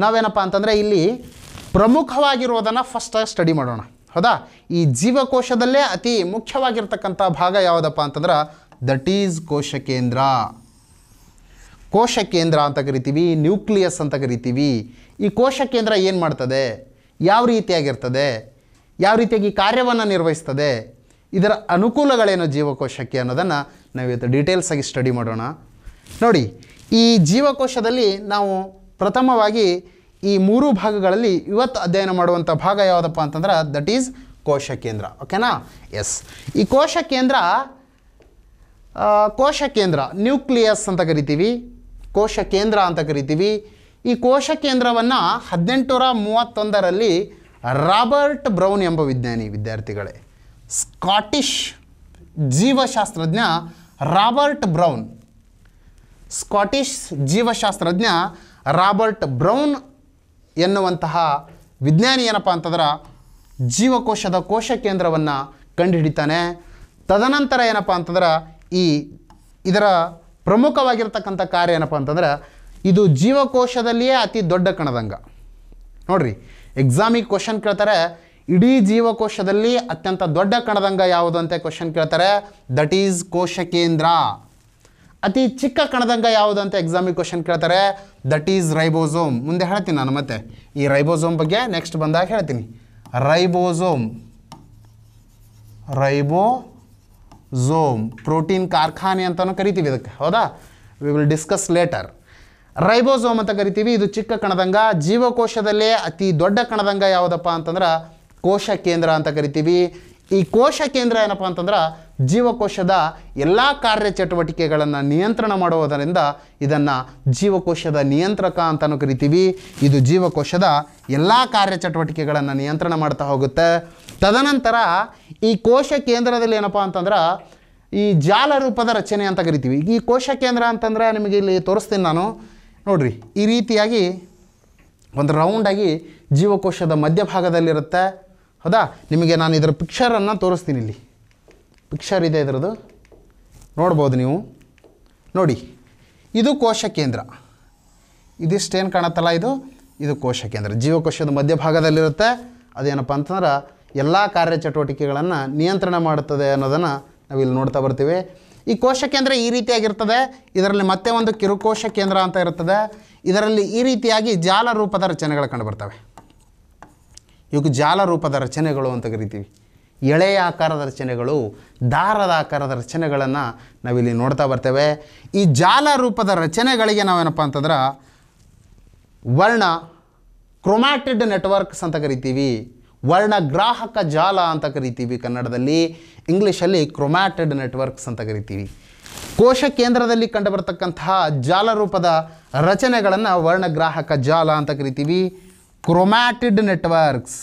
ನಾವೇನಪ್ಪ ಅಂತಂದರೆ ಇಲ್ಲಿ ಪ್ರಮುಖವಾಗಿರೋದನ್ನು ಫಸ್ಟ್ ಸ್ಟಡಿ ಮಾಡೋಣ ಹೌದಾ ಈ ಜೀವಕೋಶದಲ್ಲೇ ಅತಿ ಮುಖ್ಯವಾಗಿರ್ತಕ್ಕಂಥ ಭಾಗ ಯಾವುದಪ್ಪ ಅಂತಂದ್ರೆ ದಟ್ ಈಸ್ ಕೋಶ ಕೇಂದ್ರ ಕೋಶ ಕೇಂದ್ರ ಅಂತ ಕರಿತೀವಿ ನ್ಯೂಕ್ಲಿಯಸ್ ಅಂತ ಕರಿತೀವಿ ಈ ಕೋಶ ಕೇಂದ್ರ ಏನು ಮಾಡ್ತದೆ ಯಾವ ರೀತಿಯಾಗಿರ್ತದೆ ಯಾವ ರೀತಿಯಾಗಿ ಕಾರ್ಯವನ್ನು ನಿರ್ವಹಿಸ್ತದೆ ಇದರ ಅನುಕೂಲಗಳೇನು ಜೀವಕೋಶಕ್ಕೆ ಅನ್ನೋದನ್ನು ನಾವು ಇವತ್ತು ಡೀಟೇಲ್ಸ್ ಆಗಿ ಸ್ಟಡಿ ಮಾಡೋಣ ನೋಡಿ ಈ ಜೀವಕೋಶದಲ್ಲಿ ನಾವು ಪ್ರಥಮವಾಗಿ ಈ ಮೂರು ಭಾಗಗಳಲ್ಲಿ ಇವತ್ತು ಅಧ್ಯಯನ ಮಾಡುವಂಥ ಭಾಗ ಯಾವುದಪ್ಪ ಅಂತಂದ್ರೆ ದಟ್ ಈಸ್ ಕೋಶ ಕೇಂದ್ರ ಓಕೆನಾ ಎಸ್ ಈ ಕೋಶ ಕೇಂದ್ರ ಕೋಶ ಕೇಂದ್ರ ನ್ಯೂಕ್ಲಿಯಸ್ ಅಂತ ಕರಿತೀವಿ ಕೋಶ ಕೇಂದ್ರ ಅಂತ ಕರಿತೀವಿ ಈ ಕೋಶ ಕೇಂದ್ರವನ್ನು ಹದಿನೆಂಟುನೂರ ಮೂವತ್ತೊಂದರಲ್ಲಿ ರಾಬರ್ಟ್ ಬ್ರೌನ್ ಎಂಬ ವಿಜ್ಞಾನಿ ವಿದ್ಯಾರ್ಥಿಗಳೇ ಸ್ಕಾಟಿಷ್ ಜೀವಶಾಸ್ತ್ರಜ್ಞ ರಾಬರ್ಟ್ ಬ್ರೌನ್ ಸ್ಕಾಟಿಷ್ ಜೀವಶಾಸ್ತ್ರಜ್ಞ ರಾಬರ್ಟ್ ಬ್ರೌನ್ ಎನ್ನುವಂತಹ ವಿಜ್ಞಾನಿ ಏನಪ್ಪ ಅಂತಂದ್ರೆ ಜೀವಕೋಶದ ಕೋಶ ಕೇಂದ್ರವನ್ನು ಕಂಡುಹಿಡಿತಾನೆ ತದನಂತರ ಏನಪ್ಪ ಅಂತಂದ್ರೆ ಈ ಇದರ ಪ್ರಮುಖವಾಗಿರ್ತಕ್ಕಂಥ ಕಾರ್ಯ ಏನಪ್ಪ ಅಂತಂದ್ರೆ ಇದು ಜೀವಕೋಶದಲ್ಲಿಯೇ ಅತಿ ದೊಡ್ಡ ಕಣದಂಗ ನೋಡಿರಿ ಎಕ್ಸಾಮಿಗೆ ಕ್ವಶನ್ ಕೇಳ್ತಾರೆ ಇಡೀ ಜೀವಕೋಶದಲ್ಲಿ ಅತ್ಯಂತ ದೊಡ್ಡ ಕಣದಂಗ ಯಾವುದು ಅಂತ ಕ್ವಶನ್ ಕೇಳ್ತಾರೆ ದಟ್ ಈಸ್ ಕೋಶ ಕೇಂದ್ರ ಅತಿ ಚಿಕ್ಕ ಕಣದಂಗ ಯಾವುದಂತ ಎಕ್ಸಾಮಿಗೆ ಕ್ವಶನ್ ಕೇಳ್ತಾರೆ ದಟ್ ಈಸ್ ರೈಬೋಸೋಮ್ ಮುಂದೆ ಹೇಳ್ತೀನಿ ನಾನು ಮತ್ತೆ ಈ ರೈಬೋಸೋಮ್ ಬಗ್ಗೆ ನೆಕ್ಸ್ಟ್ ಬಂದಾಗ ಹೇಳ್ತೀನಿ ರೈಬೋಸೋಮ್ ರೈಬೋಝೋಮ್ ಪ್ರೋಟೀನ್ ಕಾರ್ಖಾನೆ ಅಂತಲೂ ಕರಿತೀವಿ ಇದಕ್ಕೆ ಹೌದಾ we will discuss later ribosome ಅಂತ ಕರಿತೀವಿ ಇದು ಚಿಕ್ಕ ಕಣದಂಗ ಜೀವಕೋಶದಲ್ಲೇ ಅತಿ ದೊಡ್ಡ ಕಣದಂಗ ಯಾವುದಪ್ಪ ಅಂತಂದ್ರೆ ಕೋಶ ಕೇಂದ್ರ ಅಂತ ಕರಿತೀವಿ ಈ ಕೋಶ ಕೇಂದ್ರ ಏನಪ್ಪ ಅಂತಂದ್ರೆ ಜೀವಕೋಶದ ಎಲ್ಲ ಕಾರ್ಯಚಟುವಟಿಕೆಗಳನ್ನು ನಿಯಂತ್ರಣ ಮಾಡುವುದರಿಂದ ಇದನ್ನು ಜೀವಕೋಶದ ನಿಯಂತ್ರಕ ಅಂತಲೂ ಕರಿತೀವಿ ಇದು ಜೀವಕೋಶದ ಎಲ್ಲ ಕಾರ್ಯಚಟುವಟಿಕೆಗಳನ್ನು ನಿಯಂತ್ರಣ ಮಾಡ್ತಾ ಹೋಗುತ್ತೆ ತದನಂತರ ಈ ಕೋಶ ಕೇಂದ್ರದಲ್ಲಿ ಏನಪ್ಪ ಅಂತಂದ್ರೆ ಈ ಜಾಲ ರೂಪದ ರಚನೆ ಅಂತ ಕರಿತೀವಿ ಈ ಕೋಶ ಕೇಂದ್ರ ಅಂತಂದ್ರೆ ನಿಮಗೆ ಇಲ್ಲಿ ತೋರಿಸ್ತೀನಿ ನಾನು ನೋಡಿರಿ ಈ ರೀತಿಯಾಗಿ ಒಂದು ರೌಂಡಾಗಿ ಜೀವಕೋಶದ ಮಧ್ಯಭಾಗದಲ್ಲಿರುತ್ತೆ ಹೌದಾ ನಿಮಗೆ ನಾನು ಇದರ ಪಿಕ್ಚರನ್ನು ತೋರಿಸ್ತೀನಿ ಇಲ್ಲಿ ಪಿಕ್ಚರ್ ಇದೆ ಇದರದ್ದು ನೋಡ್ಬೋದು ನೀವು ನೋಡಿ ಇದು ಕೋಶ ಕೇಂದ್ರ ಇದಿಷ್ಟೇನು ಕಾಣತ್ತಲ್ಲ ಇದು ಇದು ಕೋಶ ಕೇಂದ್ರ ಜೀವಕೋಶದ ಮಧ್ಯಭಾಗದಲ್ಲಿರುತ್ತೆ ಅದೇನಪ್ಪ ಅಂತಂದ್ರೆ ಎಲ್ಲ ಕಾರ್ಯಚಟುವಟಿಕೆಗಳನ್ನು ನಿಯಂತ್ರಣ ಮಾಡುತ್ತದೆ ಅನ್ನೋದನ್ನು ನಾವಿಲ್ಲಿ ನೋಡ್ತಾ ಬರ್ತೀವಿ ಈ ಕೋಶ ಕೇಂದ್ರ ಈ ರೀತಿಯಾಗಿರ್ತದೆ ಇದರಲ್ಲಿ ಮತ್ತೆ ಒಂದು ಕಿರುಕೋಶ ಕೇಂದ್ರ ಅಂತ ಇರ್ತದೆ ಇದರಲ್ಲಿ ಈ ರೀತಿಯಾಗಿ ಜಾಲ ರೂಪದ ರಚನೆಗಳು ಕಂಡುಬರ್ತವೆ ಇವಕ್ಕೆ ಜಾಲ ರೂಪದ ರಚನೆಗಳು ಅಂತ ಕರಿತೀವಿ ಎಳೆಯ ಆಕಾರದ ರಚನೆಗಳು ದಾರದ ಆಕಾರದ ರಚನೆಗಳನ್ನು ನಾವಿಲ್ಲಿ ನೋಡ್ತಾ ಬರ್ತೇವೆ ಈ ಜಾಲ ರೂಪದ ರಚನೆಗಳಿಗೆ ನಾವೇನಪ್ಪ ಅಂತಂದ್ರೆ ವರ್ಣ ಕ್ರೊಮ್ಯಾಟೆಡ್ ನೆಟ್ವರ್ಕ್ಸ್ ಅಂತ ಕರಿತೀವಿ ಗ್ರಾಹಕ ಜಾಲ ಅಂತ ಕರಿತೀವಿ ಕನ್ನಡದಲ್ಲಿ ಇಂಗ್ಲೀಷಲ್ಲಿ ಕ್ರೊಮ್ಯಾಟೆಡ್ ನೆಟ್ವರ್ಕ್ಸ್ ಅಂತ ಕರಿತೀವಿ ಕೋಶ ಕೇಂದ್ರದಲ್ಲಿ ಕಂಡುಬರ್ತಕ್ಕಂತಹ ಜಾಲರೂಪದ ರಚನೆಗಳನ್ನು ವರ್ಣಗ್ರಾಹಕ ಜಾಲ ಅಂತ ಕರಿತೀವಿ chromatid networks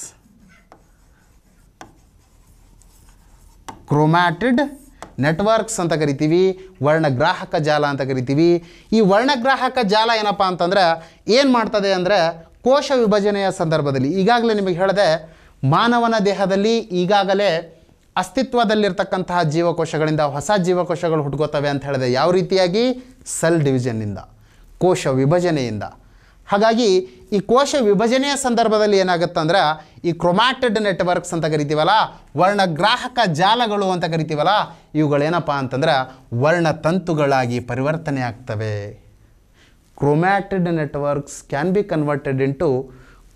ಕ್ರೊಮ್ಯಾಟಿಡ್ ನೆಟ್ವರ್ಕ್ಸ್ ಅಂತ ಕರಿತೀವಿ ವರ್ಣಗ್ರಾಹಕ ಜಾಲ ಅಂತ ಕರಿತೀವಿ ಈ ವರ್ಣಗ್ರಾಹಕ ಜಾಲ ಏನಪ್ಪ ಅಂತಂದ್ರೆ ಏನು ಮಾಡ್ತದೆ ಅಂದರೆ ಕೋಶ ವಿಭಜನೆಯ ಸಂದರ್ಭದಲ್ಲಿ ಈಗಾಗಲೇ ನಿಮಗೆ ಹೇಳಿದೆ ಮಾನವನ ದೇಹದಲ್ಲಿ ಈಗಾಗಲೇ ಅಸ್ತಿತ್ವದಲ್ಲಿರ್ತಕ್ಕಂತಹ ಜೀವಕೋಶಗಳಿಂದ ಹೊಸ ಜೀವಕೋಶಗಳು ಹುಟ್ಕೋತವೆ ಅಂತ ಹೇಳಿದೆ ಯಾವ ರೀತಿಯಾಗಿ ಸೆಲ್ ಡಿವಿಜನ್ನಿಂದ ಕೋಶ ವಿಭಜನೆಯಿಂದ ಹಾಗಾಗಿ ಈ ಕೋಶ ವಿಭಜನೆಯ ಸಂದರ್ಭದಲ್ಲಿ ಏನಾಗುತ್ತಂದ್ರೆ ಈ ಕ್ರೊಮ್ಯಾಟೆಡ್ ನೆಟ್ವರ್ಕ್ಸ್ ಅಂತ ಕರಿತೀವಲ್ಲ ವರ್ಣಗ್ರಾಹಕ ಜಾಲಗಳು ಅಂತ ಕರಿತೀವಲ್ಲ ಇವುಗಳೇನಪ್ಪ ಅಂತಂದ್ರೆ ವರ್ಣತಂತುಗಳಾಗಿ ಪರಿವರ್ತನೆ ಆಗ್ತವೆ chromatin networks can be converted into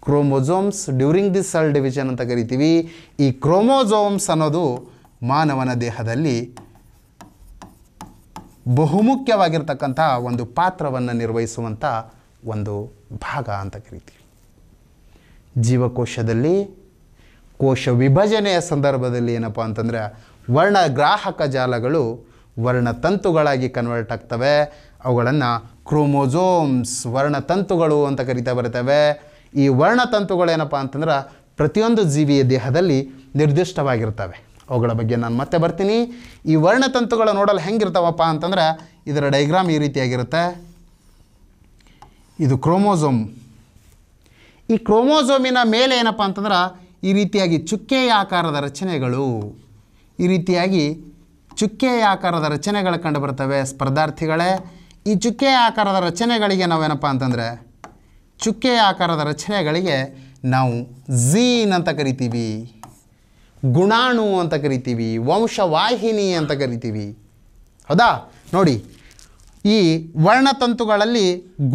chromosomes during this cell division ಅಂತ ಕರಿತೀವಿ ಈ ಕ್ರೋಮೊಸೋಮ್ಸ್ ಅನ್ನೋದು ಮಾನವನ ದೇಹದಲ್ಲಿ ಬಹುಮುಖ್ಯವಾಗಿರ್ತಕ್ಕಂಥ ಒಂದು ಪಾತ್ರವನ್ನು ನಿರ್ವಹಿಸುವಂಥ ಒಂದು ಭಾಗ ಅಂತ ಕರಿತೀವಿ ಜೀವಕೋಶದಲ್ಲಿ ಕೋಶ ವಿಭಜನೆಯ ಸಂದರ್ಭದಲ್ಲಿ ಏನಪ್ಪ ಅಂತಂದರೆ ವರ್ಣಗ್ರಾಹಕ ಜಾಲಗಳು ವರ್ಣತಂತುಗಳಾಗಿ ಕನ್ವರ್ಟ್ ಆಗ್ತವೆ ಅವುಗಳನ್ನು ಕ್ರೋಮೋಜೋಮ್ಸ್ ವರ್ಣತಂತುಗಳು ಅಂತ ಕರಿತಾ ಬರ್ತವೆ ಈ ವರ್ಣತಂತುಗಳೇನಪ್ಪ ಅಂತಂದ್ರೆ ಪ್ರತಿಯೊಂದು ಜೀವಿಯ ದೇಹದಲ್ಲಿ ನಿರ್ದಿಷ್ಟವಾಗಿರ್ತವೆ ಅವುಗಳ ಬಗ್ಗೆ ನಾನು ಮತ್ತೆ ಬರ್ತೀನಿ ಈ ವರ್ಣತಂತುಗಳು ನೋಡಲು ಹೆಂಗಿರ್ತಾವಪ್ಪ ಅಂತಂದ್ರೆ ಇದರ ಡೈಗ್ರಾಮ್ ಈ ರೀತಿಯಾಗಿರುತ್ತೆ ಇದು ಕ್ರೋಮೋಸೋಮ್ ಈ ಕ್ರೋಮೋಸೋಮಿನ ಮೇಲೆ ಏನಪ್ಪ ಅಂತಂದ್ರೆ ಈ ರೀತಿಯಾಗಿ ಚುಕ್ಕೆಯ ಆಕಾರದ ರಚನೆಗಳು ಈ ರೀತಿಯಾಗಿ ಚುಕ್ಕೆಯ ಆಕಾರದ ರಚನೆಗಳು ಕಂಡು ಬರ್ತವೆ ಸ್ಪರ್ಧಾರ್ಥಿಗಳೇ ಈ ಚುಕ್ಕೆಯ ಆಕಾರದ ರಚನೆಗಳಿಗೆ ನಾವೇನಪ್ಪ ಅಂತಂದರೆ ಚುಕ್ಕೆಯ ಆಕಾರದ ರಚನೆಗಳಿಗೆ ನಾವು ಝೀನ್ ಅಂತ ಕರಿತೀವಿ ಗುಣಾಣು ಅಂತ ಕರಿತೀವಿ ವಂಶವಾಹಿನಿ ಅಂತ ಕರಿತೀವಿ ಹೌದಾ ನೋಡಿ ಈ ವರ್ಣತಂತುಗಳಲ್ಲಿ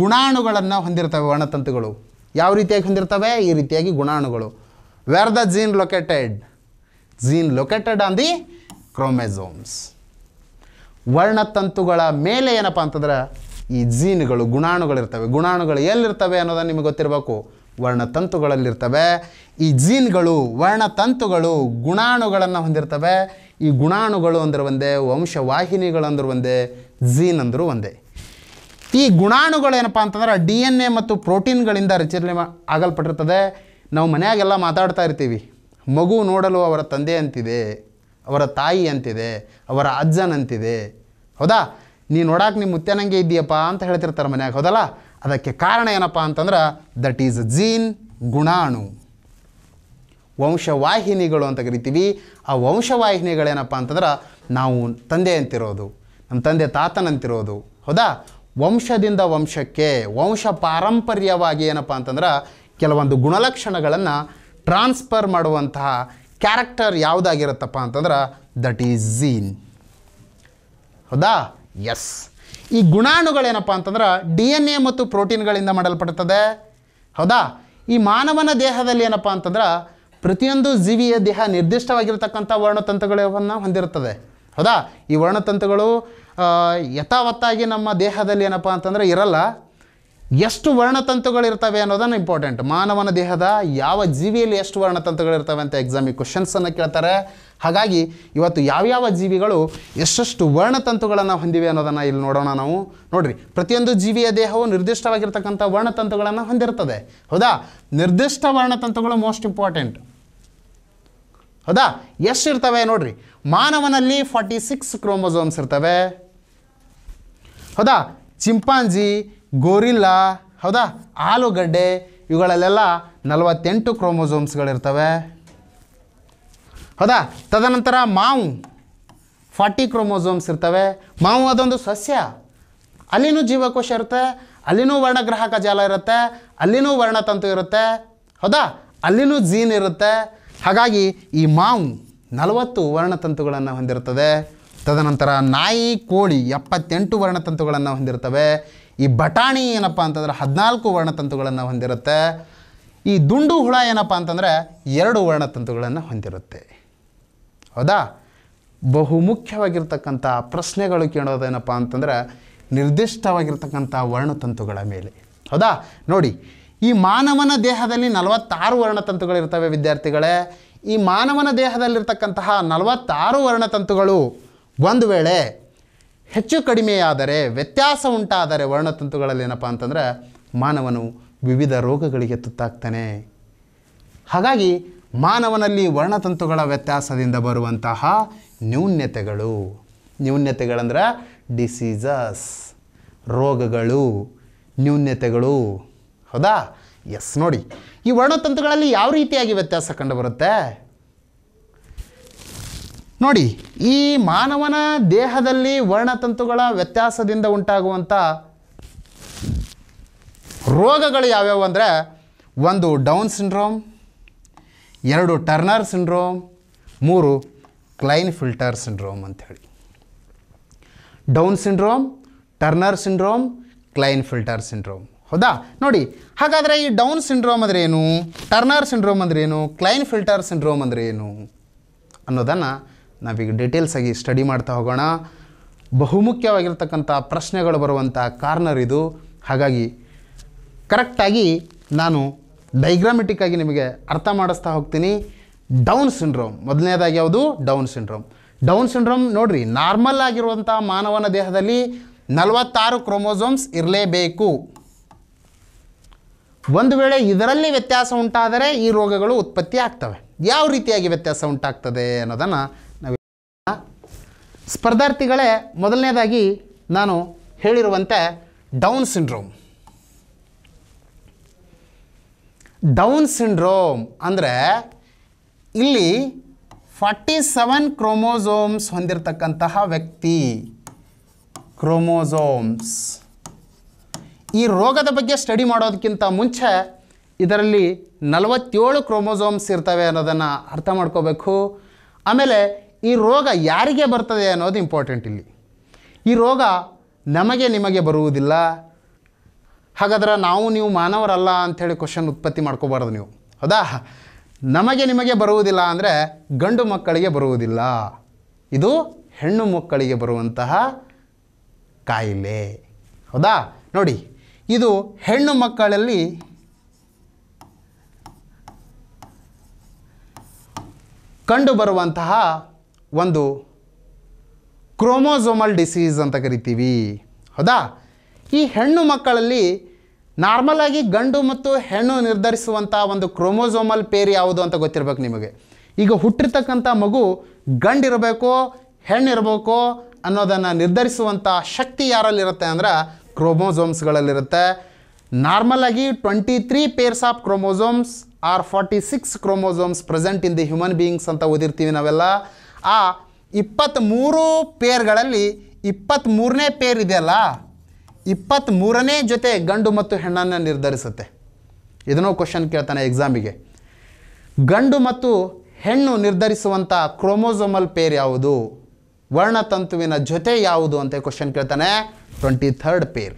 ಗುಣಾಣುಗಳನ್ನು ಹೊಂದಿರ್ತವೆ ವರ್ಣತಂತುಗಳು ಯಾವ ರೀತಿಯಾಗಿ ಹೊಂದಿರ್ತವೆ ಈ ರೀತಿಯಾಗಿ ಗುಣಾಣುಗಳು where the gene located gene located on the chromosomes ವರ್ಣತಂತುಗಳ ಮೇಲೆ ಏನಪ್ಪ ಅಂತಂದ್ರೆ ಈ ಜೀನ್ಗಳು ಗುಣಾಣುಗಳಿರ್ತವೆ ಗುಣಾಣುಗಳು ಎಲ್ಲಿರ್ತವೆ ಅನ್ನೋದನ್ನು ನಿಮಗೆ ಗೊತ್ತಿರಬೇಕು ವರ್ಣತಂತುಗಳಲ್ಲಿರ್ತವೆ ಈ ಜೀನ್ಗಳು ವರ್ಣತಂತುಗಳು ಗುಣಾಣುಗಳನ್ನು ಹೊಂದಿರ್ತವೆ ಈ ಗುಣಾಣುಗಳು ಅಂದ್ರೆ ಒಂದೇ ವಂಶವಾಹಿನಿಗಳು ಒಂದೇ ಜೀನ್ ಅಂದರೂ ಒಂದೇ ಈ ಗುಣಾಣುಗಳೇನಪ್ಪ ಅಂತಂದ್ರೆ ಡಿ ಎನ್ ಎ ಮತ್ತು ಪ್ರೋಟೀನ್ಗಳಿಂದ ರಚನೆ ಆಗಲ್ಪಟ್ಟಿರ್ತದೆ ನಾವು ಮನೆಯಾಗೆಲ್ಲ ಮಾತಾಡ್ತಾ ಇರ್ತೀವಿ ಮಗು ನೋಡಲು ಅವರ ತಂದೆ ಅಂತಿದೆ ಅವರ ತಾಯಿ ಅಂತಿದೆ ಅವರ ಅಜ್ಜನಂತಿದೆ ಹೌದಾ ನೀ ನೋಡಕ್ಕೆ ನಿಮ್ಮ ಮುತ್ಯನಂಗೆ ಇದೆಯಪ್ಪ ಅಂತ ಹೇಳ್ತಿರ್ತಾರೆ ಮನೆಯಾಗೆ ಹೌದಲ್ಲ ಅದಕ್ಕೆ ಕಾರಣ ಏನಪ್ಪ ಅಂತಂದ್ರೆ ದಟ್ ಈಸ್ ಜೀನ್ ಗುಣಾಣು ವಂಶವಾಹಿನಿಗಳು ಅಂತ ಕರಿತೀವಿ ಆ ವಂಶವಾಹಿನಿಗಳೇನಪ್ಪ ಅಂತಂದ್ರೆ ನಾವು ತಂದೆ ಅಂತಿರೋದು ನಮ್ಮ ತಂದೆ ತಾತನಂತಿರೋದು ಹೌದಾ ವಂಶದಿಂದ ವಂಶಕ್ಕೆ ವಂಶ ಪಾರಂಪರ್ಯವಾಗಿ ಏನಪ್ಪ ಅಂತಂದ್ರೆ ಕೆಲವೊಂದು ಗುಣಲಕ್ಷಣಗಳನ್ನು ಟ್ರಾನ್ಸ್ಫರ್ ಮಾಡುವಂತಹ ಕ್ಯಾರೆಕ್ಟರ್ ಯಾವುದಾಗಿರುತ್ತಪ್ಪ ಅಂತಂದ್ರೆ ದಟ್ ಈಸ್ ಝೀನ್ ಹೌದಾ ಎಸ್ ಈ ಗುಣಾಣುಗಳೇನಪ್ಪ ಅಂತಂದ್ರೆ ಡಿ ಎನ್ ಎ ಮತ್ತು ಪ್ರೋಟೀನ್ಗಳಿಂದ ಮಾಡಲ್ಪಡ್ತದೆ ಹೌದಾ ಈ ಮಾನವನ ದೇಹದಲ್ಲಿ ಏನಪ್ಪ ಅಂತಂದ್ರೆ ಪ್ರತಿಯೊಂದು ಜೀವಿಯ ದೇಹ ನಿರ್ದಿಷ್ಟವಾಗಿರತಕ್ಕಂಥ ವರ್ಣತಂತುಗಳನ್ನು ಹೊಂದಿರುತ್ತದೆ ಹೌದಾ ಈ ವರ್ಣತಂತುಗಳು ಯಥಾವತ್ತಾಗಿ ನಮ್ಮ ದೇಹದಲ್ಲಿ ಏನಪ್ಪ ಅಂತಂದರೆ ಇರಲ್ಲ ಎಷ್ಟು ವರ್ಣತಂತುಗಳಿರ್ತವೆ ಅನ್ನೋದನ್ನು ಇಂಪಾರ್ಟೆಂಟ್ ಮಾನವನ ದೇಹದ ಯಾವ ಜೀವಿಯಲ್ಲಿ ಎಷ್ಟು ವರ್ಣತಂತುಗಳಿರ್ತವೆ ಅಂತ ಎಕ್ಸಾಮಿಗೆ ಕ್ವಶನ್ಸನ್ನು ಕೇಳ್ತಾರೆ ಹಾಗಾಗಿ ಇವತ್ತು ಯಾವ್ಯಾವ ಜೀವಿಗಳು ಎಷ್ಟೆಷ್ಟು ವರ್ಣತಂತುಗಳನ್ನು ಹೊಂದಿವೆ ಅನ್ನೋದನ್ನು ಇಲ್ಲಿ ನೋಡೋಣ ನಾವು ನೋಡಿರಿ ಪ್ರತಿಯೊಂದು ಜೀವಿಯ ದೇಹವು ನಿರ್ದಿಷ್ಟವಾಗಿರ್ತಕ್ಕಂಥ ವರ್ಣತಂತುಗಳನ್ನು ಹೊಂದಿರ್ತದೆ ಹೌದಾ ನಿರ್ದಿಷ್ಟ ವರ್ಣತಂತುಗಳು ಮೋಸ್ಟ್ ಇಂಪಾರ್ಟೆಂಟ್ ಹೌದಾ ಎಷ್ಟಿರ್ತವೆ ನೋಡಿರಿ ಮಾನವನಲ್ಲಿ ಫಾರ್ಟಿ ಸಿಕ್ಸ್ ಕ್ರೋಮೋಸೋಮ್ಸ್ ಇರ್ತವೆ ಹೌದಾ ಚಿಂಪಾಂಜಿ ಗೋರಿಲ್ಲಾ ಹೌದಾ ಆಲೂಗಡ್ಡೆ ಇವುಗಳಲ್ಲೆಲ್ಲ ನಲವತ್ತೆಂಟು ಕ್ರೋಮೋಸೋಮ್ಸ್ಗಳಿರ್ತವೆ ಹೌದಾ ತದನಂತರ ಮಾವು ಫಾರ್ಟಿ ಕ್ರೋಮೋಸೋಮ್ಸ್ ಇರ್ತವೆ ಮಾವು ಅದೊಂದು ಸಸ್ಯ ಅಲ್ಲಿನೂ ಜೀವಕೋಶ ಇರುತ್ತೆ ಅಲ್ಲಿನೂ ವರ್ಣಗ್ರಾಹಕ ಜಾಲ ಇರುತ್ತೆ ಅಲ್ಲಿನೂ ವರ್ಣತಂತು ಇರುತ್ತೆ ಹೌದಾ ಅಲ್ಲಿನೂ ಜೀನ್ ಇರುತ್ತೆ ಹಾಗಾಗಿ ಈ ಮಾವು ನಲವತ್ತು ವರ್ಣತಂತುಗಳನ್ನು ಹೊಂದಿರುತ್ತದೆ ತದನಂತರ ನಾಯಿ ಕೋಳಿ ಎಪ್ಪತ್ತೆಂಟು ವರ್ಣತಂತುಗಳನ್ನು ಹೊಂದಿರ್ತವೆ ಈ ಬಟಾಣಿ ಏನಪ್ಪ ಅಂತಂದರೆ ಹದಿನಾಲ್ಕು ವರ್ಣತಂತುಗಳನ್ನು ಹೊಂದಿರುತ್ತೆ ಈ ದುಂಡು ಹುಳ ಏನಪ್ಪ ಅಂತಂದರೆ ಎರಡು ವರ್ಣತಂತುಗಳನ್ನು ಹೊಂದಿರುತ್ತೆ ಹೌದಾ ಬಹುಮುಖ್ಯವಾಗಿರ್ತಕ್ಕಂಥ ಪ್ರಶ್ನೆಗಳು ಕೇಳೋದೇನಪ್ಪ ಅಂತಂದರೆ ನಿರ್ದಿಷ್ಟವಾಗಿರ್ತಕ್ಕಂಥ ವರ್ಣತಂತುಗಳ ಮೇಲೆ ಹೌದಾ ನೋಡಿ ಈ ಮಾನವನ ದೇಹದಲ್ಲಿ ನಲವತ್ತಾರು ವರ್ಣತಂತುಗಳಿರ್ತವೆ ವಿದ್ಯಾರ್ಥಿಗಳೇ ಈ ಮಾನವನ ದೇಹದಲ್ಲಿರ್ತಕ್ಕಂತಹ ನಲವತ್ತಾರು ವರ್ಣತಂತುಗಳು ಒಂದು ವೇಳೆ ಹೆಚ್ಚು ಕಡಿಮೆಯಾದರೆ ವ್ಯತ್ಯಾಸ ಉಂಟಾದರೆ ವರ್ಣತಂತುಗಳಲ್ಲಿ ಏನಪ್ಪ ಅಂತಂದರೆ ಮಾನವನು ವಿವಿಧ ರೋಗಗಳಿಗೆ ತುತ್ತಾಗ್ತಾನೆ ಹಾಗಾಗಿ ಮಾನವನಲ್ಲಿ ವರ್ಣತಂತುಗಳ ವ್ಯತ್ಯಾಸದಿಂದ ಬರುವಂತಹ ನ್ಯೂನ್ಯತೆಗಳು ನ್ಯೂನ್ಯತೆಗಳಂದ್ರೆ ಡಿಸೀಸಸ್ ರೋಗಗಳು ನ್ಯೂನ್ಯತೆಗಳು ಹೌದಾ ಎಸ್ ನೋಡಿ ಈ ವರ್ಣತಂತುಗಳಲ್ಲಿ ಯಾವ ರೀತಿಯಾಗಿ ವ್ಯತ್ಯಾಸ ಕಂಡುಬರುತ್ತೆ ನೋಡಿ ಈ ಮಾನವನ ದೇಹದಲ್ಲಿ ವರ್ಣತಂತುಗಳ ವ್ಯತ್ಯಾಸದಿಂದ ಉಂಟಾಗುವಂಥ ರೋಗಗಳು ಯಾವ್ಯಾವು ಅಂದರೆ ಒಂದು ಡೌನ್ ಸಿಂಡ್ರೋಮ್ ಎರಡು ಟರ್ನರ್ ಸಿಂಡ್ರೋಮ್ ಮೂರು ಕ್ಲೈನ್ ಫಿಲ್ಟರ್ ಸಿಂಡ್ರೋಮ್ ಅಂಥೇಳಿ Down syndrome Turner syndrome Klinefelter syndrome ಹೌದಾ ನೋಡಿ ಹಾಗಾದರೆ ಈ ಡೌನ್ ಸಿಂಡ್ರೋಮ್ ಅಂದರೆ ಏನು ಟರ್ನರ್ ಸಿಂಡ್ರೋಮ್ ಅಂದರೆ ಏನು ಕ್ಲೈನ್ ಫಿಲ್ಟರ್ ಸಿಂಡ್ರೋಮ್ ಅಂದರೆ ಏನು ಅನ್ನೋದನ್ನು ನಾವೀಗ ಡೀಟೇಲ್ಸ್ ಆಗಿ ಸ್ಟಡಿ ಮಾಡ್ತಾ ಹೋಗೋಣ ಬಹುಮುಖ್ಯವಾಗಿರ್ತಕ್ಕಂಥ ಪ್ರಶ್ನೆಗಳು ಬರುವಂಥ ಕಾರ್ನರ್ ಇದು ಹಾಗಾಗಿ ಕರೆಕ್ಟಾಗಿ ನಾನು ಡೈಗ್ರಾಮೆಟಿಕ್ಕಾಗಿ ನಿಮಗೆ ಅರ್ಥ ಮಾಡಿಸ್ತಾ ಹೋಗ್ತೀನಿ ಡೌನ್ ಸಿಂಡ್ರೋಮ್ ಮೊದಲನೇದಾಗಿ ಯಾವುದು ಡೌನ್ ಸಿಂಡ್ರೋಮ್ ಡೌನ್ ಸಿಂಡ್ರೋಮ್ ನೋಡಿರಿ ನಾರ್ಮಲ್ ಆಗಿರುವಂಥ ಮಾನವನ ದೇಹದಲ್ಲಿ ನಲವತ್ತಾರು ಕ್ರೋಮೋಸೋಮ್ಸ್ ಇರಲೇಬೇಕು ಒಂದು ವೇಳೆ ಇದರಲ್ಲಿ ವ್ಯತ್ಯಾಸ ಉಂಟಾದರೆ ಈ ರೋಗಗಳು ಉತ್ಪತ್ತಿ ಆಗ್ತವೆ ಯಾವ ರೀತಿಯಾಗಿ ವ್ಯತ್ಯಾಸ ಉಂಟಾಗ್ತದೆ ಅನ್ನೋದನ್ನು ನಾವು ಸ್ಪರ್ಧಾರ್ಥಿಗಳೇ ಮೊದಲನೇದಾಗಿ ನಾನು ಹೇಳಿರುವಂತೆ ಡೌನ್ ಸಿಂಡ್ರೋಮ್ ಡೌನ್ ಸಿಂಡ್ರೋಮ್ ಅಂದರೆ ಇಲ್ಲಿ ಫಾರ್ಟಿ ಸೆವೆನ್ ಕ್ರೋಮೋಸೋಮ್ಸ್ ಹೊಂದಿರತಕ್ಕಂತಹ ವ್ಯಕ್ತಿ ಕ್ರೋಮೋಸೋಮ್ಸ್ ಈ ರೋಗದ ಬಗ್ಗೆ ಸ್ಟಡಿ ಮಾಡೋದಕ್ಕಿಂತ ಮುಂಚೆ ಇದರಲ್ಲಿ ನಲವತ್ತೇಳು ಕ್ರೋಮೋಸೋಮ್ಸ್ ಇರ್ತವೆ ಅನ್ನೋದನ್ನು ಅರ್ಥ ಮಾಡ್ಕೋಬೇಕು ಆಮೇಲೆ ಈ ರೋಗ ಯಾರಿಗೆ ಬರ್ತದೆ ಅನ್ನೋದು ಇಂಪಾರ್ಟೆಂಟ್ ಇಲ್ಲಿ ಈ ರೋಗ ನಮಗೆ ನಿಮಗೆ ಬರುವುದಿಲ್ಲ ಹಾಗಾದ್ರೆ ನಾವು ನೀವು ಮಾನವರಲ್ಲ ಅಂಥೇಳಿ ಕ್ವಶನ್ ಉತ್ಪತ್ತಿ ಮಾಡ್ಕೋಬಾರ್ದು ನೀವು ಹೌದಾ ನಮಗೆ ನಿಮಗೆ ಬರುವುದಿಲ್ಲ ಅಂದರೆ ಗಂಡು ಮಕ್ಕಳಿಗೆ ಬರುವುದಿಲ್ಲ ಇದು ಹೆಣ್ಣು ಮಕ್ಕಳಿಗೆ ಬರುವಂತಹ ಕಾಯಿಲೆ ಹೌದಾ ನೋಡಿ ಇದು ಹೆಣ್ಣು ಮಕ್ಕಳಲ್ಲಿ ಕಂಡುಬರುವಂತಹ ಒಂದು ಕ್ರೋಮೋಸೋಮಲ್ ಡಿಸೀಸ್ ಅಂತ ಕರಿತೀವಿ ಹೌದಾ ಈ ಹೆಣ್ಣು ಮಕ್ಕಳಲ್ಲಿ ನಾರ್ಮಲಾಗಿ ಗಂಡು ಮತ್ತು ಹೆಣ್ಣು ನಿರ್ಧರಿಸುವಂಥ ಒಂದು ಕ್ರೋಮೋಸೋಮಲ್ ಪೇರ್ ಯಾವುದು ಅಂತ ಗೊತ್ತಿರಬೇಕು ನಿಮಗೆ ಈಗ ಹುಟ್ಟಿರ್ತಕ್ಕಂಥ ಮಗು ಗಂಡಿರಬೇಕೋ ಹೆಣ್ಣಿರಬೇಕೋ ಅನ್ನೋದನ್ನು ನಿರ್ಧರಿಸುವಂಥ ಶಕ್ತಿ ಯಾರಲ್ಲಿರುತ್ತೆ ಅಂದ್ರೆ ಕ್ರೋಮೋಸೋಮ್ಸ್ಗಳಲ್ಲಿರುತ್ತೆ ನಾರ್ಮಲಾಗಿ ಆಗಿ twenty three pairs of chromosomes or forty six chromosomes present in the human beings ಅಂತ ಓದಿರ್ತೀವಿ ನಾವೆಲ್ಲ ಆ ಇಪ್ಪತ್ತ್ಮೂರು ಪೇರ್ಗಳಲ್ಲಿ ಇಪ್ಪತ್ತ್ಮೂರನೇ ಪೇರ್ ಇದೆಯಲ್ಲ ಇಪ್ಪತ್ತ್ಮೂರನೇ ಜೊತೆ ಗಂಡು ಮತ್ತು ಹೆಣ್ಣನ್ನು ನಿರ್ಧರಿಸುತ್ತೆ ಇದನ್ನೂ ಕ್ವಶನ್ ಕೇಳ್ತಾನೆ ಎಕ್ಸಾಮಿಗೆ ಗಂಡು ಮತ್ತು ಹೆಣ್ಣು ನಿರ್ಧರಿಸುವಂಥ ಕ್ರೋಮೋಸೋಮಲ್ ಪೇರ್ ಯಾವುದು ವರ್ಣತಂತುವಿನ ಜೊತೆ ಯಾವುದು ಅಂತ ಕ್ವಶನ್ ಕೇಳ್ತಾನೆ ಟ್ವೆಂಟಿ ಥರ್ಡ್ ಪೇರ್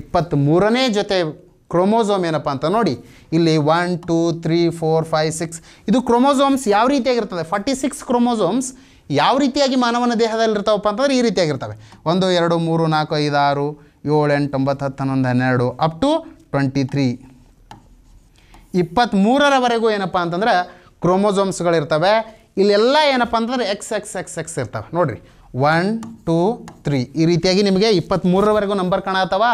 ಇಪ್ಪತ್ತ್ಮೂರನೇ ಜೊತೆ ಕ್ರೋಮೋಸೋಮ್ ಏನಪ್ಪ ಅಂತ ನೋಡಿ ಇಲ್ಲಿ one two three four five six ಇದು ಕ್ರೋಮೋಸೋಮ್ಸ್ ಯಾವ ರೀತಿಯಾಗಿರ್ತದೆ ಫಾರ್ಟಿ ಸಿಕ್ಸ್ ಕ್ರೋಮೋಸೋಮ್ಸ್ ಯಾವ ರೀತಿಯಾಗಿ ಮಾನವನ ದೇಹದಲ್ಲಿ ಇರ್ತಾವಪ್ಪ ಅಂತಂದ್ರೆ ಈ ರೀತಿಯಾಗಿರ್ತವೆ ಒಂದು ಎರಡು ಮೂರು ನಾಲ್ಕು ಐದು ಆರು ಏಳು ಎಂಟು ಒಂಬತ್ತು ಹತ್ತು ಹನ್ನೊಂದು ಹನ್ನೆರಡು ಅಪ್ ಟು ಟ್ವೆಂಟಿ ತ್ರೀ ಇಪ್ಪತ್ತ್ಮೂರರವರೆಗೂ ಏನಪ್ಪ ಅಂತಂದ್ರೆ ಕ್ರೋಮೋಸೋಮ್ಸ್ಗಳಿರ್ತವೆ ಇಲ್ಲೆಲ್ಲ ಏನಪ್ಪ ಅಂತಂದ್ರೆ ಎಕ್ಸ್ ಎಕ್ಸ್ ಎಕ್ಸ್ ಎಕ್ಸ್ ಇರ್ತವೆ ನೋಡಿರಿ ಒನ್ ಟೂ ತ್ರೀ ಈ ರೀತಿಯಾಗಿ ನಿಮಗೆ ಇಪ್ಪತ್ತ್ಮೂರರವರೆಗೂ ನಂಬರ್ ಕಾಣತ್ತವ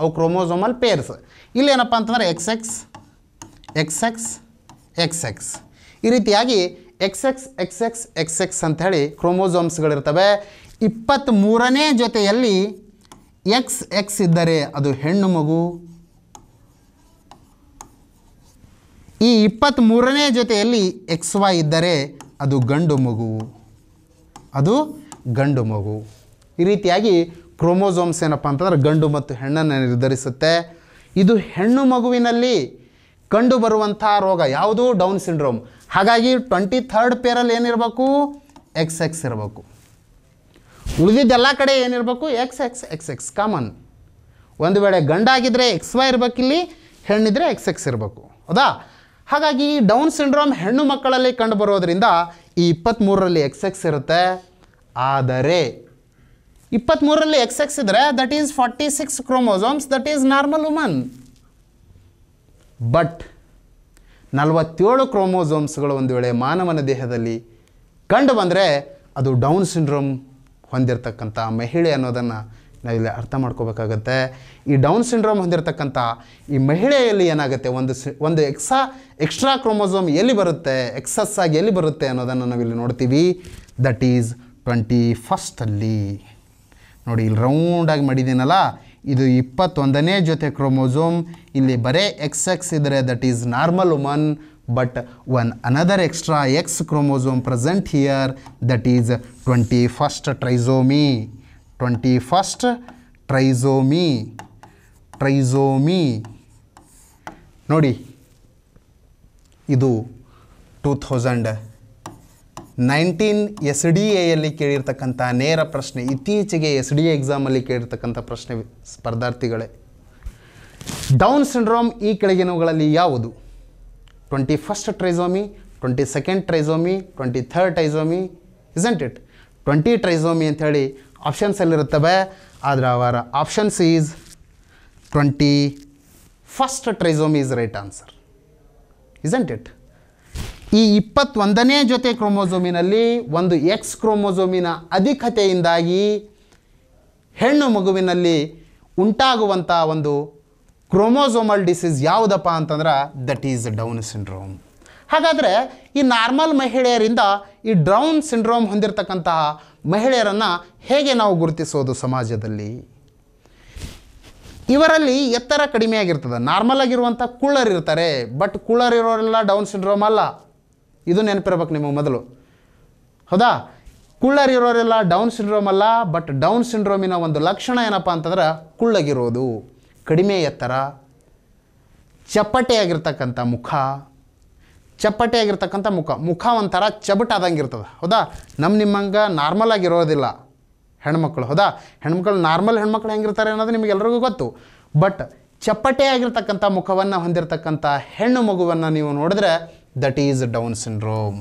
ಅವು ಕ್ರೋಮೋಸೋಮಲ್ ಪೇರ್ಸ್ ಇಲ್ಲೇನಪ್ಪ ಅಂತಂದರೆ X X X X X X ಈ ರೀತಿಯಾಗಿ X X X X X X ಅಂಥೇಳಿ ಕ್ರೋಮೋಸೋಮ್ಸ್ಗಳಿರ್ತವೆ ಇಪ್ಪತ್ತ್ಮೂರನೇ ಜೊತೆಯಲ್ಲಿ ಎಕ್ಸ್ ಎಕ್ಸ್ ಇದ್ದರೆ ಅದು ಹೆಣ್ಣು ಮಗು ಈ ಇಪ್ಪತ್ತ್ಮೂರನೇ ಜೊತೆಯಲ್ಲಿ ಎಕ್ಸ್ ವೈ ಇದ್ದರೆ ಅದು ಗಂಡು ಮಗು ಅದು ಗಂಡು ಮಗು ಈ ರೀತಿಯಾಗಿ ಕ್ರೋಮೋಸೋಮ್ಸ್ ಏನಪ್ಪ ಅಂತಂದ್ರೆ ಗಂಡು ಮತ್ತು ಹೆಣ್ಣನ್ನು ನಿರ್ಧರಿಸುತ್ತೆ ಇದು ಹೆಣ್ಣು ಮಗುವಿನಲ್ಲಿ ಕಂಡುಬರುವಂಥ ರೋಗ ಯಾವುದು ಡೌನ್ ಸಿಂಡ್ರೋಮ್ ಹಾಗಾಗಿ ಟ್ವೆಂಟಿ ಥರ್ಡ್ ಪೇರಲ್ಲಿ ಏನಿರಬೇಕು ಎಕ್ಸ್ ಎಕ್ಸ್ ಇರಬೇಕು ಉಳಿದಿದ್ದೆಲ್ಲ ಕಡೆ ಏನಿರಬೇಕು X X X X common ಒಂದು ವೇಳೆ ಗಂಡಾಗಿದ್ದರೆ ಎಕ್ಸ್ ವೈ ಇರಬೇಕು ಇಲ್ಲಿ ಹೆಣ್ಣಿದ್ರೆ ಎಕ್ಸ್ ಎಕ್ಸ್ ಇರಬೇಕು ಹೌದಾ ಹಾಗಾಗಿ ಡೌನ್ ಸಿಂಡ್ರೋಮ್ ಹೆಣ್ಣು ಮಕ್ಕಳಲ್ಲಿ ಕಂಡುಬರೋದ್ರಿಂದ ಈ ಇಪ್ಪತ್ತ್ಮೂರರಲ್ಲಿ ಎಕ್ಸ್ ಎಕ್ಸ್ ಇರುತ್ತೆ ಆದರೆ ಇಪ್ಪತ್ತ್ಮೂರರಲ್ಲಿ ಎಕ್ಸ್ ಎಕ್ಸ್ ಇದ್ದರೆ that is forty six chromosomes that is normal woman but ನಲವತ್ತೇಳು ಕ್ರೋಮೋಸೋಮ್ಸ್ಗಳು ಒಂದು ವೇಳೆ ಮಾನವನ ದೇಹದಲ್ಲಿ ಕಂಡು ಬಂದರೆ ಅದು ಡೌನ್ ಸಿಂಡ್ರೋಮ್ ಹೊಂದಿರತಕ್ಕಂಥ ಮಹಿಳೆ ಅನ್ನೋದನ್ನು ನಾವಿಲ್ಲಿ ಅರ್ಥ ಮಾಡ್ಕೋಬೇಕಾಗತ್ತೆ ಈ ಡೌನ್ ಸಿಂಡ್ರೋಮ್ ಹೊಂದಿರತಕ್ಕಂಥ ಈ ಮಹಿಳೆಯಲ್ಲಿ ಏನಾಗುತ್ತೆ ಒಂದು ಒಂದು ಎಕ್ಸಾ ಎಕ್ಸ್ಟ್ರಾ ಕ್ರೋಮೋಸೋಮ್ ಎಲ್ಲಿ ಬರುತ್ತೆ ಎಕ್ಸಸ್ ಆಗಿ ಎಲ್ಲಿ ಬರುತ್ತೆ ಅನ್ನೋದನ್ನು ನಾವಿಲ್ಲಿ ನೋಡ್ತೀವಿ ದಟ್ ಈಸ್ ಟ್ವೆಂಟಿ ಫಸ್ಟಲ್ಲಿ ನೋಡಿ ಇಲ್ಲಿ ರೌಂಡಾಗಿ ಮಾಡಿದ್ದೀನಲ್ಲ ಇದು ಇಪ್ಪತ್ತೊಂದನೇ ಜೊತೆ ಕ್ರೋಮೋಸೋಮ್ ಇಲ್ಲಿ ಬರೇ ಎಕ್ಸ್ ಎಕ್ಸ್ ಇದ್ದರೆ that is normal woman but one another extra X chromosome present here that is twenty first trisomy twenty first trisomy trisomy ನೋಡಿ ಇದು two thousand nineteen S D ಎಯಲ್ಲಿ ಕೇಳಿರ್ತಕ್ಕಂಥ ನೇರ ಪ್ರಶ್ನೆ ಇತ್ತೀಚೆಗೆ ಎಸ್ ಡಿ ಎಕ್ಸಾಮಲ್ಲಿ ಕೇಳಿರ್ತಕ್ಕಂಥ ಪ್ರಶ್ನೆ ಸ್ಪರ್ಧಾರ್ಥಿಗಳೇ ಡೌನ್ ಸಿಂಡ್ರೋಮ್ ಈ ಕೆಳಗಿನವುಗಳಲ್ಲಿ ಯಾವುದು twenty first trisomy twenty second trisomy twenty third trisomy isn't it twenty trisomy ಅಂಥೇಳಿ ಆಪ್ಷನ್ಸಲ್ಲಿರುತ್ತವೆ ಆದರೆ ಅವರ options is twenty first trisomy is right answer isn't it ಈ ಇಪ್ಪತ್ತೊಂದನೇ ಜೊತೆ ಕ್ರೋಮೋಸೋಮಿನಲ್ಲಿ ಒಂದು ಎಕ್ಸ್ ಕ್ರೋಮೋಸೋಮಿನ ಅಧಿಕತೆಯಿಂದಾಗಿ ಹೆಣ್ಣು ಮಗುವಿನಲ್ಲಿ ಉಂಟಾಗುವಂಥ ಒಂದು ಕ್ರೋಮೋಸೋಮಲ್ ಡಿಸೀಸ್ ಯಾವುದಪ್ಪ ಅಂತಂದ್ರೆ ದಟ್ ಈಸ್ ಡೌನ್ ಸಿಂಡ್ರೋಮ್ ಹಾಗಾದರೆ ಈ ನಾರ್ಮಲ್ ಮಹಿಳೆಯರಿಂದ ಈ ಡ್ರೌನ್ ಸಿಂಡ್ರೋಮ್ ಹೊಂದಿರತಕ್ಕಂತಹ ಮಹಿಳೆಯರನ್ನು ಹೇಗೆ ನಾವು ಗುರುತಿಸೋದು ಸಮಾಜದಲ್ಲಿ ಇವರಲ್ಲಿ ಎತ್ತರ ಕಡಿಮೆ ಆಗಿರ್ತದೆ ನಾರ್ಮಲ್ ಆಗಿರುವಂಥ ಕುಳ್ಳರ್ ಇರ್ತಾರೆ ಬಟ್ ಕುಳ್ಳರ್ ಇರೋರೆಲ್ಲ ಡೌನ್ ಸಿಂಡ್ರೋಮ್ ಅಲ್ಲ ಇದು ನೆನಪಿರ್ಬೇಕು ನಿಮಗೆ ಮೊದಲು ಹೌದಾ ಕುಳ್ಳರಿರೋರೆಲ್ಲ ಡೌನ್ ಸಿಂಡ್ರೋಮ್ ಅಲ್ಲ ಬಟ್ ಡೌನ್ ಸಿಂಡ್ರೋಮಿನ ಒಂದು ಲಕ್ಷಣ ಏನಪ್ಪ ಅಂತಂದ್ರೆ ಕುಳ್ಳಗಿರೋದು ಕಡಿಮೆ ಎತ್ತರ ಚಪ್ಪಟೆಯಾಗಿರ್ತಕ್ಕಂಥ ಮುಖ ಚಪ್ಪಟೆಯಾಗಿರ್ತಕ್ಕಂಥ ಮುಖ ಮುಖ ಒಂಥರ ಚಬಟಾದಂಗೆ ಇರ್ತದೆ ಹೌದಾ ನಮ್ಮ ನಿಮ್ಮಂಗೆ ನಾರ್ಮಲ್ ಆಗಿರೋದಿಲ್ಲ ಹೆಣ್ಮಕ್ಳು ಹೌದಾ ಹೆಣ್ಮಕ್ಳು ನಾರ್ಮಲ್ ಹೆಣ್ಮಕ್ಳು ಹೆಂಗಿರ್ತಾರೆ ಅನ್ನೋದು ನಿಮಗೆಲ್ರಿಗೂ ಗೊತ್ತು ಬಟ್ ಚಪ್ಪಟೆಯಾಗಿರ್ತಕ್ಕಂಥ ಮುಖವನ್ನು ಹೊಂದಿರತಕ್ಕಂಥ ಹೆಣ್ಣು ಮಗುವನ್ನು ನೀವು ನೋಡಿದ್ರೆ ದಟ್ ಈಸ್ ಡೌನ್ ಸಿಂಡ್ರೋಮ್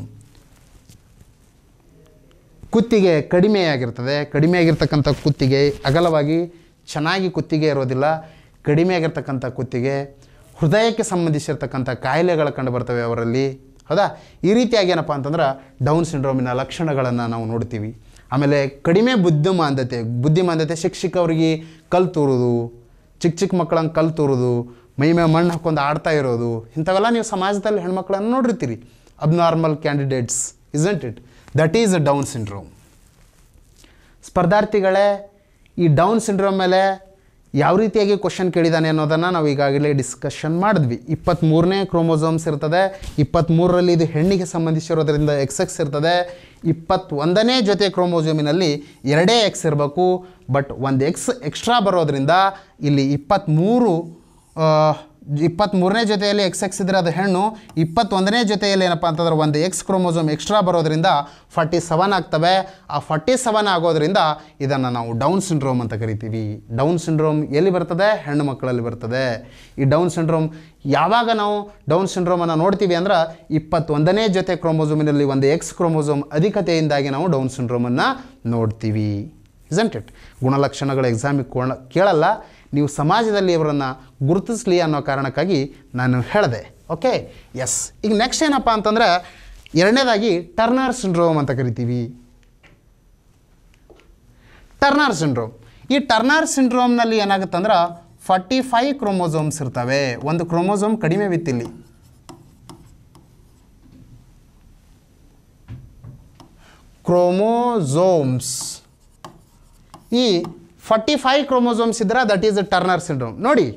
ಕುತ್ತಿಗೆ ಕಡಿಮೆಯಾಗಿರ್ತದೆ ಆಗಿರ್ತಕ್ಕಂಥ ಕುತ್ತಿಗೆ ಅಗಲವಾಗಿ ಚೆನ್ನಾಗಿ ಕುತ್ತಿಗೆ ಇರೋದಿಲ್ಲ ಕಡಿಮೆ ಆಗಿರ್ತಕ್ಕಂಥ ಕುತ್ತಿಗೆ ಹೃದಯಕ್ಕೆ ಸಂಬಂಧಿಸಿರ್ತಕ್ಕಂಥ ಕಾಯಿಲೆಗಳು ಕಂಡುಬರ್ತವೆ ಅವರಲ್ಲಿ ಹೌದಾ ಈ ರೀತಿಯಾಗಿ ಏನಪ್ಪ ಅಂತಂದ್ರೆ ಡೌನ್ ಸಿಂಡ್ರೋಮಿನ ಲಕ್ಷಣಗಳನ್ನು ನಾವು ನೋಡ್ತೀವಿ ಆಮೇಲೆ ಕಡಿಮೆ ಬುದ್ಧಿಮಾಂದ್ಯತೆ ಬುದ್ಧಿಮಾಂದ್ಯತೆ ಶಿಕ್ಷಕವ್ರಿಗೆ ಕಲ್ತೂರೋದು ಚಿಕ್ಕ ಚಿಕ್ಕ ಮಕ್ಕಳಂಗೆ ಕಲ್ತೂರೋದು ಮೈಮೇ ಮಣ್ಣು ಹಾಕೊಂಡು ಆಡ್ತಾ ಇರೋದು ಇಂಥವೆಲ್ಲ ನೀವು ಸಮಾಜದಲ್ಲಿ ಹೆಣ್ಮಕ್ಳನ್ನು ನೋಡಿರ್ತೀರಿ abnormal candidates isn't it that is a Down syndrome ಸ್ಪರ್ಧಾರ್ಥಿಗಳೇ ಈ ಡೌನ್ ಸಿಂಡ್ರೋಮ್ ಮೇಲೆ ಯಾವ ರೀತಿಯಾಗಿ ಕ್ವಶನ್ ಕೇಳಿದ್ದಾನೆ ಅನ್ನೋದನ್ನು ನಾವು ಈಗಾಗಲೇ ಡಿಸ್ಕಷನ್ ಮಾಡಿದ್ವಿ ಇಪ್ಪತ್ತ್ಮೂರನೇ ಕ್ರೋಮೋಸೋಮ್ಸ್ ಇರ್ತದೆ ಇಪ್ಪತ್ತ್ಮೂರರಲ್ಲಿ ಇದು ಹೆಣ್ಣಿಗೆ ಸಂಬಂಧಿಸಿರೋದ್ರಿಂದ ಎಕ್ಸ್ ಎಕ್ಸ್ ಇರ್ತದೆ ಇಪ್ಪತ್ತೊಂದನೇ ಜೊತೆ ಕ್ರೋಮೋಸೋಮಿನಲ್ಲಿ ಎರಡೇ ಎಕ್ಸ್ ಇರಬೇಕು ಬಟ್ ಒಂದು ಎಕ್ಸ್ ಎಕ್ಸ್ಟ್ರಾ ಬರೋದರಿಂದ ಇಲ್ಲಿ ಇಪ್ಪತ್ತ್ಮೂರು ಇಪ್ಪತ್ತ್ಮೂರನೇ ಜೊತೆಯಲ್ಲಿ ಎಕ್ಸ್ ಎಕ್ಸ್ ಇದ್ದರೆ ಅದು ಹೆಣ್ಣು ಇಪ್ಪತ್ತೊಂದನೇ ಜೊತೆಯಲ್ಲಿ ಏನಪ್ಪ ಅಂತಂದ್ರೆ ಒಂದು ಎಕ್ಸ್ ಕ್ರೋಮೋಸೋಮ್ ಎಕ್ಸ್ಟ್ರಾ ಬರೋದರಿಂದ ಫಾರ್ಟಿ ಸೆವೆನ್ ಆಗ್ತವೆ ಆ ಫಾರ್ಟಿ ಸೆವೆನ್ ಆಗೋದರಿಂದ ಇದನ್ನು ನಾವು ಡೌನ್ ಸಿಂಡ್ರೋಮ್ ಅಂತ ಕರಿತೀವಿ ಡೌನ್ ಸಿಂಡ್ರೋಮ್ ಎಲ್ಲಿ ಬರ್ತದೆ ಹೆಣ್ಣು ಮಕ್ಕಳಲ್ಲಿ ಬರ್ತದೆ ಈ ಡೌನ್ ಸಿಂಡ್ರೋಮ್ ಯಾವಾಗ ನಾವು ಡೌನ್ ಸಿಂಡ್ರೋಮನ್ನು ನೋಡ್ತೀವಿ ಅಂದ್ರೆ ಇಪ್ಪತ್ತೊಂದನೇ ಜೊತೆ ಕ್ರೋಮೋಸೋಮಿನಲ್ಲಿ ಒಂದು ಎಕ್ಸ್ ಕ್ರೋಮೋಸೋಮ್ ಅಧಿಕತೆಯಿಂದಾಗಿ ನಾವು ಡೌನ್ ಸಿಂಡ್ರೋಮನ್ನು ನೋಡ್ತೀವಿ ಇಸಂಟ್ ಇಟ್ ಗುಣಲಕ್ಷಣಗಳ ಎಕ್ಸಾಮಿಗೆ ಕೇಳಲ್ಲ ನೀವು ಸಮಾಜದಲ್ಲಿ ಇವರನ್ನು ಗುರುತಿಸಲಿ ಅನ್ನೋ ಕಾರಣಕ್ಕಾಗಿ ನಾನು ಹೇಳಿದೆ ಓಕೆ ಎಸ್ ಈಗ ನೆಕ್ಸ್ಟ್ ಏನಪ್ಪ ಅಂತಂದ್ರೆ ಎರಡನೇದಾಗಿ ಟರ್ನರ್ ಸಿಂಡ್ರೋಮ್ ಅಂತ ಕರಿತೀವಿ ಟರ್ನರ್ ಸಿಂಡ್ರೋಮ್ ಈ ಟರ್ನರ್ ಸಿಂಡ್ರೋಮ್ನಲ್ಲಿ ಏನಾಗುತ್ತೆ ಅಂದ್ರೆ ಫಾರ್ಟಿ ಫೈವ್ ಕ್ರೋಮೋಸೋಮ್ಸ್ ಇರ್ತವೆ ಒಂದು ಕ್ರೋಮೋಸೋಮ್ ಕಡಿಮೆ ಬಿತ್ತಿಲ್ಲಿ ಕ್ರೋಮೋಸೋಮ್ಸ್ ಈ ಫಾರ್ಟಿ ಫೈವ್ ಕ್ರೋಮೋಸೋಮ್ಸ್ ಇದ್ರೆ ದಟ್ ಈಸ್ ಟರ್ನರ್ ಸಿಂಡ್ರೋಮ್ ನೋಡಿ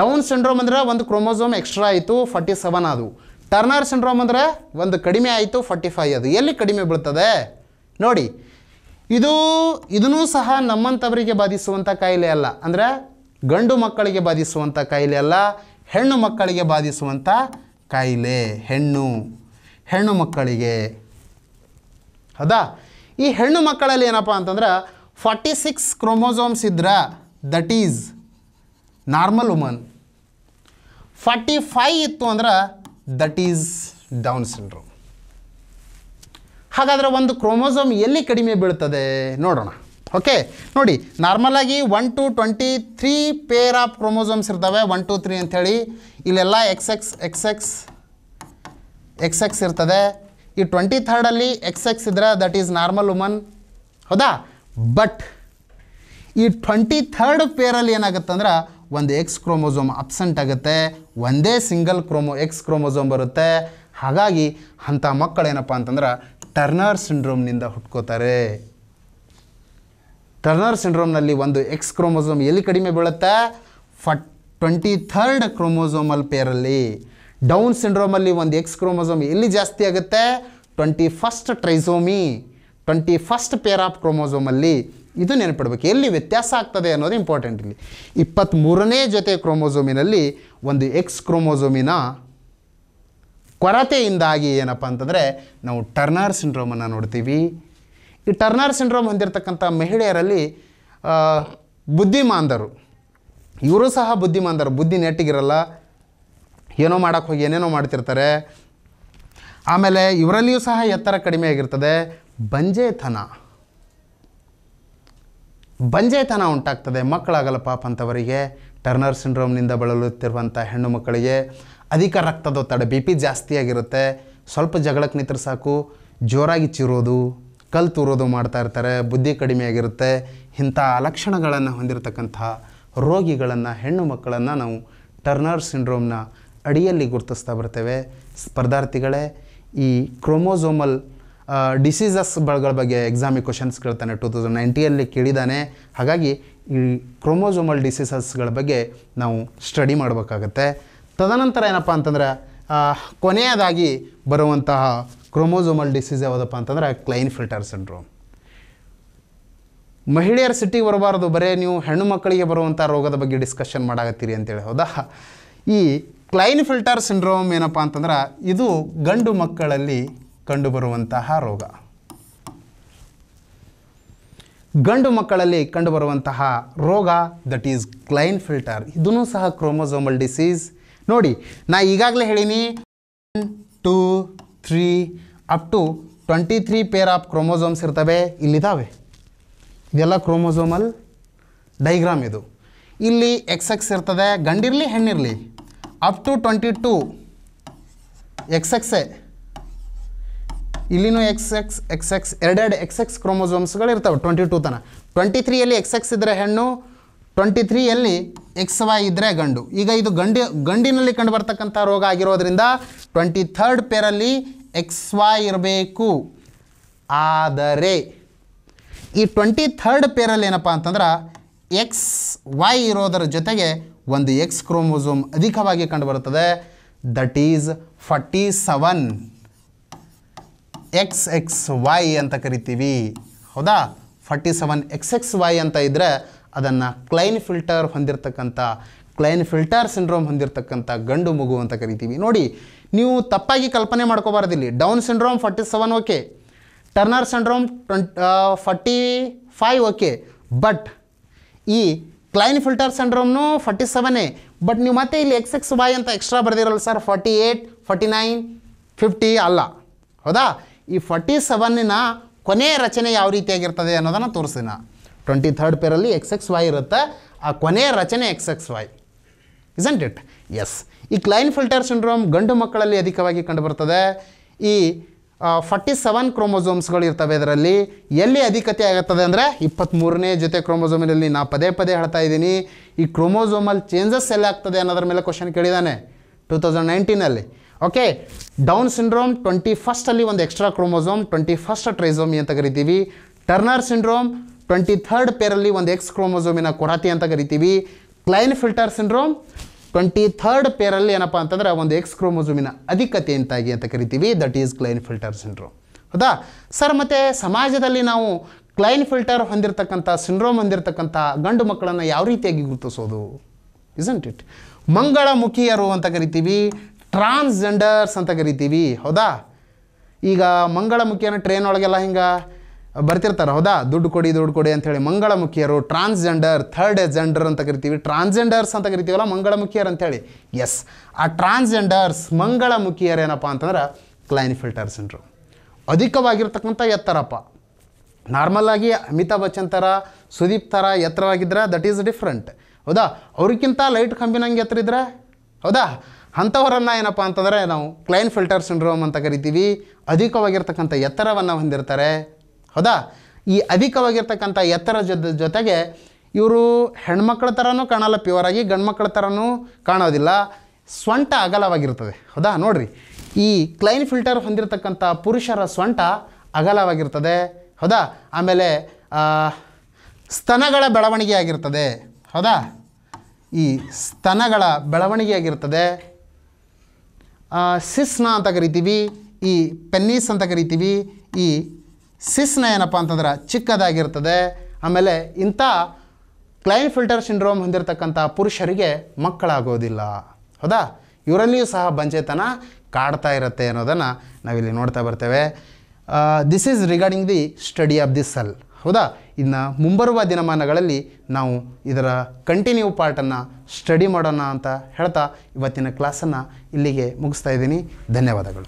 ಡೌನ್ ಸಿಂಡ್ರೋಮ್ ಅಂದ್ರೆ ಒಂದು ಕ್ರೋಮೋಸೋಮ್ ಎಕ್ಸ್ಟ್ರಾ ಆಯಿತು ಫಾರ್ಟಿ ಸೆವೆನ್ ಅದು ಟರ್ನರ್ ಸಿಂಡ್ರೋಮ್ ಅಂದರೆ ಒಂದು ಕಡಿಮೆ ಆಯಿತು ಫಾರ್ಟಿ ಫೈ ಅದು ಎಲ್ಲಿ ಕಡಿಮೆ ಬೀಳ್ತದೆ ನೋಡಿ ಇದು ಇದನ್ನೂ ಸಹ ನಮ್ಮಂಥವರಿಗೆ ಬಾಧಿಸುವಂಥ ಕಾಯಿಲೆ ಅಲ್ಲ ಅಂದರೆ ಗಂಡು ಮಕ್ಕಳಿಗೆ ಬಾಧಿಸುವಂಥ ಕಾಯಿಲೆ ಅಲ್ಲ ಹೆಣ್ಣು ಮಕ್ಕಳಿಗೆ ಬಾಧಿಸುವಂಥ ಕಾಯಿಲೆ ಹೆಣ್ಣು ಹೆಣ್ಣು ಮಕ್ಕಳಿಗೆ ಹೌದಾ ಈ ಹೆಣ್ಣು ಮಕ್ಕಳಲ್ಲಿ ಏನಪ್ಪ ಅಂತಂದ್ರೆ ಫಾರ್ಟಿ ಸಿಕ್ಸ್ ಕ್ರೋಮೋಸೋಮ್ಸ್ ಇದ್ರೆ that is normal woman forty five ಇತ್ತು ಅಂದ್ರೆ ದಟ್ ಈಸ್ ಡೌನ್ ಸಿಂಡ್ರೋಮ್ ಹಾಗಾದರೆ ಒಂದು ಕ್ರೋಮೋಸೋಮ್ ಎಲ್ಲಿ ಕಡಿಮೆ ಬೀಳ್ತದೆ ನೋಡೋಣ ಓಕೆ ನೋಡಿ ಆಗಿ one two twenty three pair of chromosomes ಇರ್ತವೆ ಒನ್ ಟು ತ್ರೀ ಅಂಥೇಳಿ ಇಲ್ಲೆಲ್ಲ X X X X X X ಇರ್ತದೆ ಈ ಟ್ವೆಂಟಿ ಥರ್ಡಲ್ಲಿ ಎಕ್ಸ್ ಎಕ್ಸ್ ಇದ್ರೆ ದಟ್ ಈಸ್ ನಾರ್ಮಲ್ ವುಮನ್ ಹೌದಾ ಬಟ್ ಈ ಟ್ವೆಂಟಿ ಥರ್ಡ್ ಪೇರಲ್ಲಿ ಏನಾಗುತ್ತೆ ಅಂದ್ರೆ ಒಂದು ಎಕ್ಸ್ ಕ್ರೋಮೋಸೋಮ್ ಅಬ್ಸೆಂಟ್ ಆಗುತ್ತೆ ಒಂದೇ ಸಿಂಗಲ್ ಕ್ರೋಮೋ ಎಕ್ಸ್ ಕ್ರೋಮೋಸೋಮ್ ಬರುತ್ತೆ ಹಾಗಾಗಿ ಅಂಥ ಮಕ್ಕಳೇನಪ್ಪ ಅಂತಂದ್ರೆ ಟರ್ನರ್ ಸಿಂಡ್ರೋಮ್ನಿಂದ ಹುಟ್ಕೋತಾರೆ ಟರ್ನರ್ ಸಿಂಡ್ರೋಮ್ನಲ್ಲಿ ಒಂದು ಎಕ್ಸ್ ಕ್ರೋಮೋಸೋಮ್ ಎಲ್ಲಿ ಕಡಿಮೆ ಬೀಳುತ್ತೆ ಫಟ್ ಟ್ವೆಂಟಿ ಥರ್ಡ್ ಕ್ರೋಮೋಸೋಮಲ್ ಪೇರಲ್ಲಿ ಡೌನ್ ಸಿಂಡ್ರೋಮಲ್ಲಿ ಒಂದು ಎಕ್ಸ್ ಕ್ರೋಮೋಸೋಮ್ ಎಲ್ಲಿ ಜಾಸ್ತಿ ಆಗುತ್ತೆ twenty first trisomy twenty first pair of ಕ್ರೋಮೋಸೋಮಲ್ಲಿ ಇದು ನೆನಪಿಡಬೇಕು ಎಲ್ಲಿ ವ್ಯತ್ಯಾಸ ಆಗ್ತದೆ ಅನ್ನೋದು ಇಂಪಾರ್ಟೆಂಟ್ ಇಲ್ಲಿ ಇಪ್ಪತ್ತ್ಮೂರನೇ ಜೊತೆ ಕ್ರೋಮೋಸೋಮಿನಲ್ಲಿ ಒಂದು ಎಕ್ಸ್ ಕ್ರೋಮೋಸೋಮಿನ ಕೊರತೆಯಿಂದಾಗಿ ಏನಪ್ಪ ಅಂತಂದರೆ ನಾವು ಟರ್ನರ್ ಸಿಂಡ್ರೋಮನ್ನು ನೋಡ್ತೀವಿ ಈ ಟರ್ನರ್ ಸಿಂಡ್ರೋಮ್ ಹೊಂದಿರತಕ್ಕಂಥ ಮಹಿಳೆಯರಲ್ಲಿ ಬುದ್ಧಿಮಾಂದರು ಇವರು ಸಹ ಬುದ್ಧಿಮಾಂದರು ಬುದ್ಧಿ ನೆಟ್ಟಿಗಿರಲ್ಲ ಏನೋ ಮಾಡೋಕ್ಕೆ ಹೋಗಿ ಏನೇನೋ ಮಾಡ್ತಿರ್ತಾರೆ ಆಮೇಲೆ ಇವರಲ್ಲಿಯೂ ಸಹ ಎತ್ತರ ಕಡಿಮೆ ಆಗಿರ್ತದೆ ಬಂಜೆತನ ಬಂಜೆತನ ಉಂಟಾಗ್ತದೆ ಮಕ್ಕಳಾಗಲ್ಲ ಪಾಪ ಅಂಥವರಿಗೆ ಟರ್ನರ್ ಸಿಂಡ್ರೋಮ್ನಿಂದ ಬಳಲುತ್ತಿರುವಂಥ ಹೆಣ್ಣು ಮಕ್ಕಳಿಗೆ ಅಧಿಕ ರಕ್ತದೊತ್ತಡ ಬಿ ಪಿ ಜಾಸ್ತಿಯಾಗಿರುತ್ತೆ ಸ್ವಲ್ಪ ಜಗಳಕ್ಕೆ ನಿಂತರೆ ಸಾಕು ಜೋರಾಗಿ ಚಿರೋದು ಕಲ್ ತೂರೋದು ಮಾಡ್ತಾ ಇರ್ತಾರೆ ಬುದ್ಧಿ ಕಡಿಮೆ ಆಗಿರುತ್ತೆ ಇಂಥ ಲಕ್ಷಣಗಳನ್ನು ಹೊಂದಿರತಕ್ಕಂಥ ರೋಗಿಗಳನ್ನು ಹೆಣ್ಣು ಮಕ್ಕಳನ್ನು ನಾವು ಟರ್ನರ್ ಸಿಂಡ್ರೋಮ್ನ ಅಡಿಯಲ್ಲಿ ಗುರುತಿಸ್ತಾ ಬರ್ತೇವೆ ಸ್ಪರ್ಧಾರ್ಥಿಗಳೇ ಈ ಕ್ರೋಮೋಸೋಮಲ್ ಡಿಸೀಸಸ್ ಡಿಸೀಸಸ್ಗಳ ಬಗ್ಗೆ ಎಕ್ಸಾಮಿ ಕ್ವಶನ್ಸ್ ಕೇಳ್ತಾನೆ ಟೂ ತೌಸಂಡ್ ನೈಂಟಿಯಲ್ಲಿ ಕೇಳಿದ್ದಾನೆ ಹಾಗಾಗಿ ಈ ಕ್ರೋಮೋಸೋಮಲ್ ಡಿಸೀಸಸ್ಗಳ ಬಗ್ಗೆ ನಾವು ಸ್ಟಡಿ ಮಾಡಬೇಕಾಗತ್ತೆ ತದನಂತರ ಏನಪ್ಪ ಅಂತಂದರೆ ಕೊನೆಯದಾಗಿ ಬರುವಂತಹ ಕ್ರೋಮೋಸೋಮಲ್ ಡಿಸೀಸ್ ಯಾವುದಪ್ಪ ಅಂತಂದರೆ ಕ್ಲೈನ್ ಫಿಲ್ಟರ್ ಸಿಂಡ್ರೋಮ್ ಮಹಿಳೆಯರ ಸಿಟ್ಟಿಗೆ ಬರಬಾರ್ದು ಬರೇ ನೀವು ಹೆಣ್ಣು ಮಕ್ಕಳಿಗೆ ಬರುವಂಥ ರೋಗದ ಬಗ್ಗೆ ಡಿಸ್ಕಷನ್ ಮಾಡಾಗತ್ತೀರಿ ಅಂತೇಳಿ ಹೌದಾ ಈ ಕ್ಲೈನ್ ಫಿಲ್ಟರ್ ಸಿಂಡ್ರೋಮ್ ಏನಪ್ಪ ಅಂತಂದ್ರೆ ಇದು ಗಂಡು ಮಕ್ಕಳಲ್ಲಿ ಕಂಡುಬರುವಂತಹ ರೋಗ ಗಂಡು ಮಕ್ಕಳಲ್ಲಿ ಕಂಡುಬರುವಂತಹ ರೋಗ ದಟ್ ಈಸ್ ಕ್ಲೈನ್ ಫಿಲ್ಟರ್ ಇದೂ ಸಹ ಕ್ರೋಮೋಸೋಮಲ್ ಡಿಸೀಸ್ ನೋಡಿ ನಾ ಈಗಾಗಲೇ ಹೇಳೀನಿ two three up to twenty three pair of chromosomes ಇರ್ತವೆ ಇಲ್ಲಿದ್ದಾವೆ ಇದೆಲ್ಲ ಕ್ರೋಮೋಸೋಮಲ್ ಡೈಗ್ರಾಮ್ ಇದು ಇಲ್ಲಿ ಎಕ್ಸ್ ಎಕ್ಸ್ ಇರ್ತದೆ ಗಂಡಿರಲಿ ಹೆಣ್ಣಿರಲಿ up to twenty two X ಎಕ್ಸೆ ಇಲ್ಲಿನೂ ಎಕ್ಸ್ ಎಕ್ಸ್ ಎಕ್ಸ್ ಎಕ್ಸ್ ಎರಡೆರಡು ಎಕ್ಸ್ ಎಕ್ಸ್ ಕ್ರೋಮೋಸೋಮ್ಸ್ಗಳು ಇರ್ತವೆ ಟ್ವೆಂಟಿ ಟೂ ತನ ಟ್ವೆಂಟಿ ತ್ರೀಯಲ್ಲಿ ಎಕ್ಸ್ ಎಕ್ಸ್ ಇದ್ದರೆ ಹೆಣ್ಣು ಟ್ವೆಂಟಿ ತ್ರೀಯಲ್ಲಿ ಎಕ್ಸ್ ವೈ ಇದ್ದರೆ ಗಂಡು ಈಗ ಇದು ಗಂಡಿ ಗಂಡಿನಲ್ಲಿ ಕಂಡುಬರ್ತಕ್ಕಂಥ ರೋಗ ಆಗಿರೋದ್ರಿಂದ ಟ್ವೆಂಟಿ ಥರ್ಡ್ ಪೇರಲ್ಲಿ ಎಕ್ಸ್ ವೈ ಇರಬೇಕು ಆದರೆ ಈ ಟ್ವೆಂಟಿ ಥರ್ಡ್ ಪೇರಲ್ಲಿ ಏನಪ್ಪ ಅಂತಂದ್ರೆ ಎಕ್ಸ್ ವೈ ಇರೋದರ ಜೊತೆಗೆ ಒಂದು ಎಕ್ಸ್ ಕ್ರೋಮೋಸೋಮ್ ಅಧಿಕವಾಗಿ ಕಂಡುಬರುತ್ತದೆ that is forty seven X X Y ಅಂತ ಕರಿತೀವಿ ಹೌದಾ forty seven X X Y ಅಂತ ಇದ್ದರೆ ಅದನ್ನು ಕ್ಲೈನ್ ಫಿಲ್ಟರ್ ಹೊಂದಿರತಕ್ಕಂಥ ಕ್ಲೈನ್ ಫಿಲ್ಟರ್ ಸಿಂಡ್ರೋಮ್ ಹೊಂದಿರತಕ್ಕಂಥ ಗಂಡು ಮಗು ಅಂತ ಕರಿತೀವಿ ನೋಡಿ ನೀವು ತಪ್ಪಾಗಿ ಕಲ್ಪನೆ ಇಲ್ಲಿ Down syndrome forty seven okay Turner syndrome twenty forty five okay but ಈ ಕ್ಲೈನ್ ಫಿಲ್ಟರ್ ಸಿಂಡ್ರೋಮ್ನು ಫಾರ್ಟಿ ಸೆವೆನೇ ಬಟ್ ನೀವು ಮತ್ತೆ ಇಲ್ಲಿ ಎಕ್ಸ್ ಎಕ್ಸ್ ವೈ ಅಂತ ಎಕ್ಸ್ಟ್ರಾ ಬರೆದಿರಲ್ಲ sir forty eight forty nine fifty ಅಲ್ಲ ಹೌದಾ ಈ ಫಾರ್ಟಿ ಸೆವೆನ್ನಿನ ಕೊನೆಯ ರಚನೆ ಯಾವ ರೀತಿಯಾಗಿರ್ತದೆ ಅನ್ನೋದನ್ನು ನಾ ಟ್ವೆಂಟಿ ಥರ್ಡ್ ಪೇರಲ್ಲಿ ಎಕ್ಸ್ ಎಕ್ಸ್ ವೈ ಇರುತ್ತೆ ಆ ಕೊನೆಯ ರಚನೆ X X Y isn't it yes ಈ ಕ್ಲೈನ್ ಫಿಲ್ಟರ್ ಸಿಂಡ್ರೋಮ್ ಗಂಡು ಮಕ್ಕಳಲ್ಲಿ ಅಧಿಕವಾಗಿ ಕಂಡುಬರ್ತದೆ ಈ ಫಾರ್ಟಿ ಸೆವೆನ್ ಕ್ರೋಮೋಸೋಮ್ಸ್ಗಳು ಇರ್ತವೆ ಇದರಲ್ಲಿ ಎಲ್ಲಿ ಅಧಿಕತೆ ಆಗುತ್ತದೆ ಅಂದರೆ ಇಪ್ಪತ್ತ್ಮೂರನೇ ಜೊತೆ ಕ್ರೋಮೋಸೋಮಿನಲ್ಲಿ ನಾ ಪದೇ ಪದೇ ಹೇಳ್ತಾ ಇದ್ದೀನಿ ಈ ಕ್ರೋಮೋಸೋಮಲ್ಲಿ ಚೇಂಜಸ್ ಎಲ್ಲ ಆಗ್ತದೆ ಅನ್ನೋದ್ರ ಮೇಲೆ ಕ್ವಶನ್ ಕೇಳಿದ್ದಾನೆ ಟೂ ತೌಸಂಡ್ ನೈನ್ಟೀನಲ್ಲಿ ಓಕೆ ಡೌನ್ ಸಿಂಡ್ರೋಮ್ ಟ್ವೆಂಟಿ ಫಸ್ಟಲ್ಲಿ ಒಂದು extra chromosome twenty first trisomy ಅಂತ ಕರಿತೀವಿ ಟರ್ನರ್ ಸಿಂಡ್ರೋಮ್ ಟ್ವೆಂಟಿ ಥರ್ಡ್ ಪೇರಲ್ಲಿ ಒಂದು ಎಕ್ಸ್ ಕ್ರೋಮೋಸೋಮಿನ ಕೊರತೆ ಅಂತ ಕರಿತೀವಿ Klinefelter syndrome twenty third ಪೇರಲ್ಲಿ ಏನಪ್ಪ ಅಂತಂದರೆ ಒಂದು ಎಕ್ಸ್ ಕ್ರೋಮೋಸೋಮಿನ ಅಧಿಕತೆಯಂತಾಗಿ ಅಂತ ಕರಿತೀವಿ that is Klinefelter syndrome ಹೌದಾ ಸರ್ ಮತ್ತು ಸಮಾಜದಲ್ಲಿ ನಾವು ಕ್ಲೈನ್ ಫಿಲ್ಟರ್ ಹೊಂದಿರತಕ್ಕಂಥ ಸಿಂಡ್ರೋಮ್ ಹೊಂದಿರತಕ್ಕಂಥ ಗಂಡು ಮಕ್ಕಳನ್ನು ಯಾವ ರೀತಿಯಾಗಿ ಗುರುತಿಸೋದು ಇಸಂಟ್ ಇಟ್ ಮುಖಿಯರು ಅಂತ ಕರಿತೀವಿ ಟ್ರಾನ್ಸ್ಜೆಂಡರ್ಸ್ ಅಂತ ಕರಿತೀವಿ ಹೌದಾ ಈಗ ಮಂಗಳ ಮುಖಿಯನ ಟ್ರೈನ್ ಒಳಗೆಲ್ಲ ಹಿಂಗೆ ಬರ್ತಿರ್ತಾರೆ ಹೌದಾ ದುಡ್ಡು ಕೊಡಿ ದುಡ್ಡು ಕೊಡಿ ಅಂಥೇಳಿ ಮಂಗಳಮುಖಿಯರು ಟ್ರಾನ್ಸ್ಜೆಂಡರ್ ಥರ್ಡ್ ಜೆಂಡರ್ ಅಂತ ಕರಿತೀವಿ ಟ್ರಾನ್ಸ್ಜೆಂಡರ್ಸ್ ಅಂತ ಕರಿತೀವಲ್ಲ ಮಂಗಳಮುಖಿಯರು ಅಂಥೇಳಿ ಎಸ್ ಆ ಟ್ರಾನ್ಸ್ಜೆಂಡರ್ಸ್ ಮಂಗಳಮುಖಿಯರು ಏನಪ್ಪ ಅಂತಂದ್ರೆ ಕ್ಲೈನ್ ಫಿಲ್ಟರ್ಸ್ ಅಧಿಕವಾಗಿರ್ತಕ್ಕಂಥ ಎತ್ತರಪ್ಪ ಆಗಿ ಅಮಿತಾಬ್ ಬಚ್ಚನ್ ಥರ ಸುದೀಪ್ ಥರ ಎತ್ತರವಾಗಿದ್ದರೆ ದಟ್ ಈಸ್ ಡಿಫ್ರೆಂಟ್ ಹೌದಾ ಅವ್ರಿಗಿಂತ ಲೈಟ್ ಕಂಬಿನಂಗೆ ಇದ್ರೆ ಹೌದಾ ಅಂಥವರನ್ನು ಏನಪ್ಪ ಅಂತಂದರೆ ನಾವು ಕ್ಲೈನ್ ಫಿಲ್ಟರ್ ಸಿಂಡ್ರೋಮ್ ಅಂತ ಕರಿತೀವಿ ಅಧಿಕವಾಗಿರ್ತಕ್ಕಂಥ ಎತ್ತರವನ್ನು ಹೊಂದಿರ್ತಾರೆ ಹೌದಾ ಈ ಅಧಿಕವಾಗಿರ್ತಕ್ಕಂಥ ಎತ್ತರ ಜೊತೆಗೆ ಇವರು ಹೆಣ್ಮಕ್ಳ ಥರನೂ ಕಾಣಲ್ಲ ಪ್ಯೂರಾಗಿ ಗಂಡ್ಮಕ್ಳ ಥರನೂ ಕಾಣೋದಿಲ್ಲ ಸ್ವಂಟ ಅಗಲವಾಗಿರ್ತದೆ ಹೌದಾ ನೋಡಿರಿ ಈ ಕ್ಲೈನ್ ಫಿಲ್ಟರ್ ಹೊಂದಿರತಕ್ಕಂಥ ಪುರುಷರ ಸ್ವಂಟ ಅಗಲವಾಗಿರ್ತದೆ ಹೌದಾ ಆಮೇಲೆ ಸ್ತನಗಳ ಬೆಳವಣಿಗೆ ಆಗಿರ್ತದೆ ಹೌದಾ ಈ ಸ್ತನಗಳ ಬೆಳವಣಿಗೆ ಆಗಿರ್ತದೆ ಸಿಸ್ನ ಅಂತ ಕರಿತೀವಿ ಈ ಪೆನ್ನೀಸ್ ಅಂತ ಕರಿತೀವಿ ಈ ಸಿಸ್ನ ಏನಪ್ಪ ಅಂತಂದ್ರೆ ಚಿಕ್ಕದಾಗಿರ್ತದೆ ಆಮೇಲೆ ಇಂಥ ಕ್ಲೈನ್ ಫಿಲ್ಟರ್ ಸಿಂಡ್ರೋಮ್ ಹೊಂದಿರತಕ್ಕಂಥ ಪುರುಷರಿಗೆ ಮಕ್ಕಳಾಗೋದಿಲ್ಲ ಹೌದಾ ಇವರಲ್ಲಿಯೂ ಸಹ ಬಂಜೆತನ ಕಾಡ್ತಾ ಇರುತ್ತೆ ಅನ್ನೋದನ್ನು ನಾವಿಲ್ಲಿ ನೋಡ್ತಾ ಬರ್ತೇವೆ this is regarding the study of the cell ಹೌದಾ ಇನ್ನು ಮುಂಬರುವ ದಿನಮಾನಗಳಲ್ಲಿ ನಾವು ಇದರ ಕಂಟಿನ್ಯೂ ಪಾರ್ಟನ್ನು ಸ್ಟಡಿ ಮಾಡೋಣ ಅಂತ ಹೇಳ್ತಾ ಇವತ್ತಿನ ಕ್ಲಾಸನ್ನು ಇಲ್ಲಿಗೆ ಮುಗಿಸ್ತಾ ಇದ್ದೀನಿ ಧನ್ಯವಾದಗಳು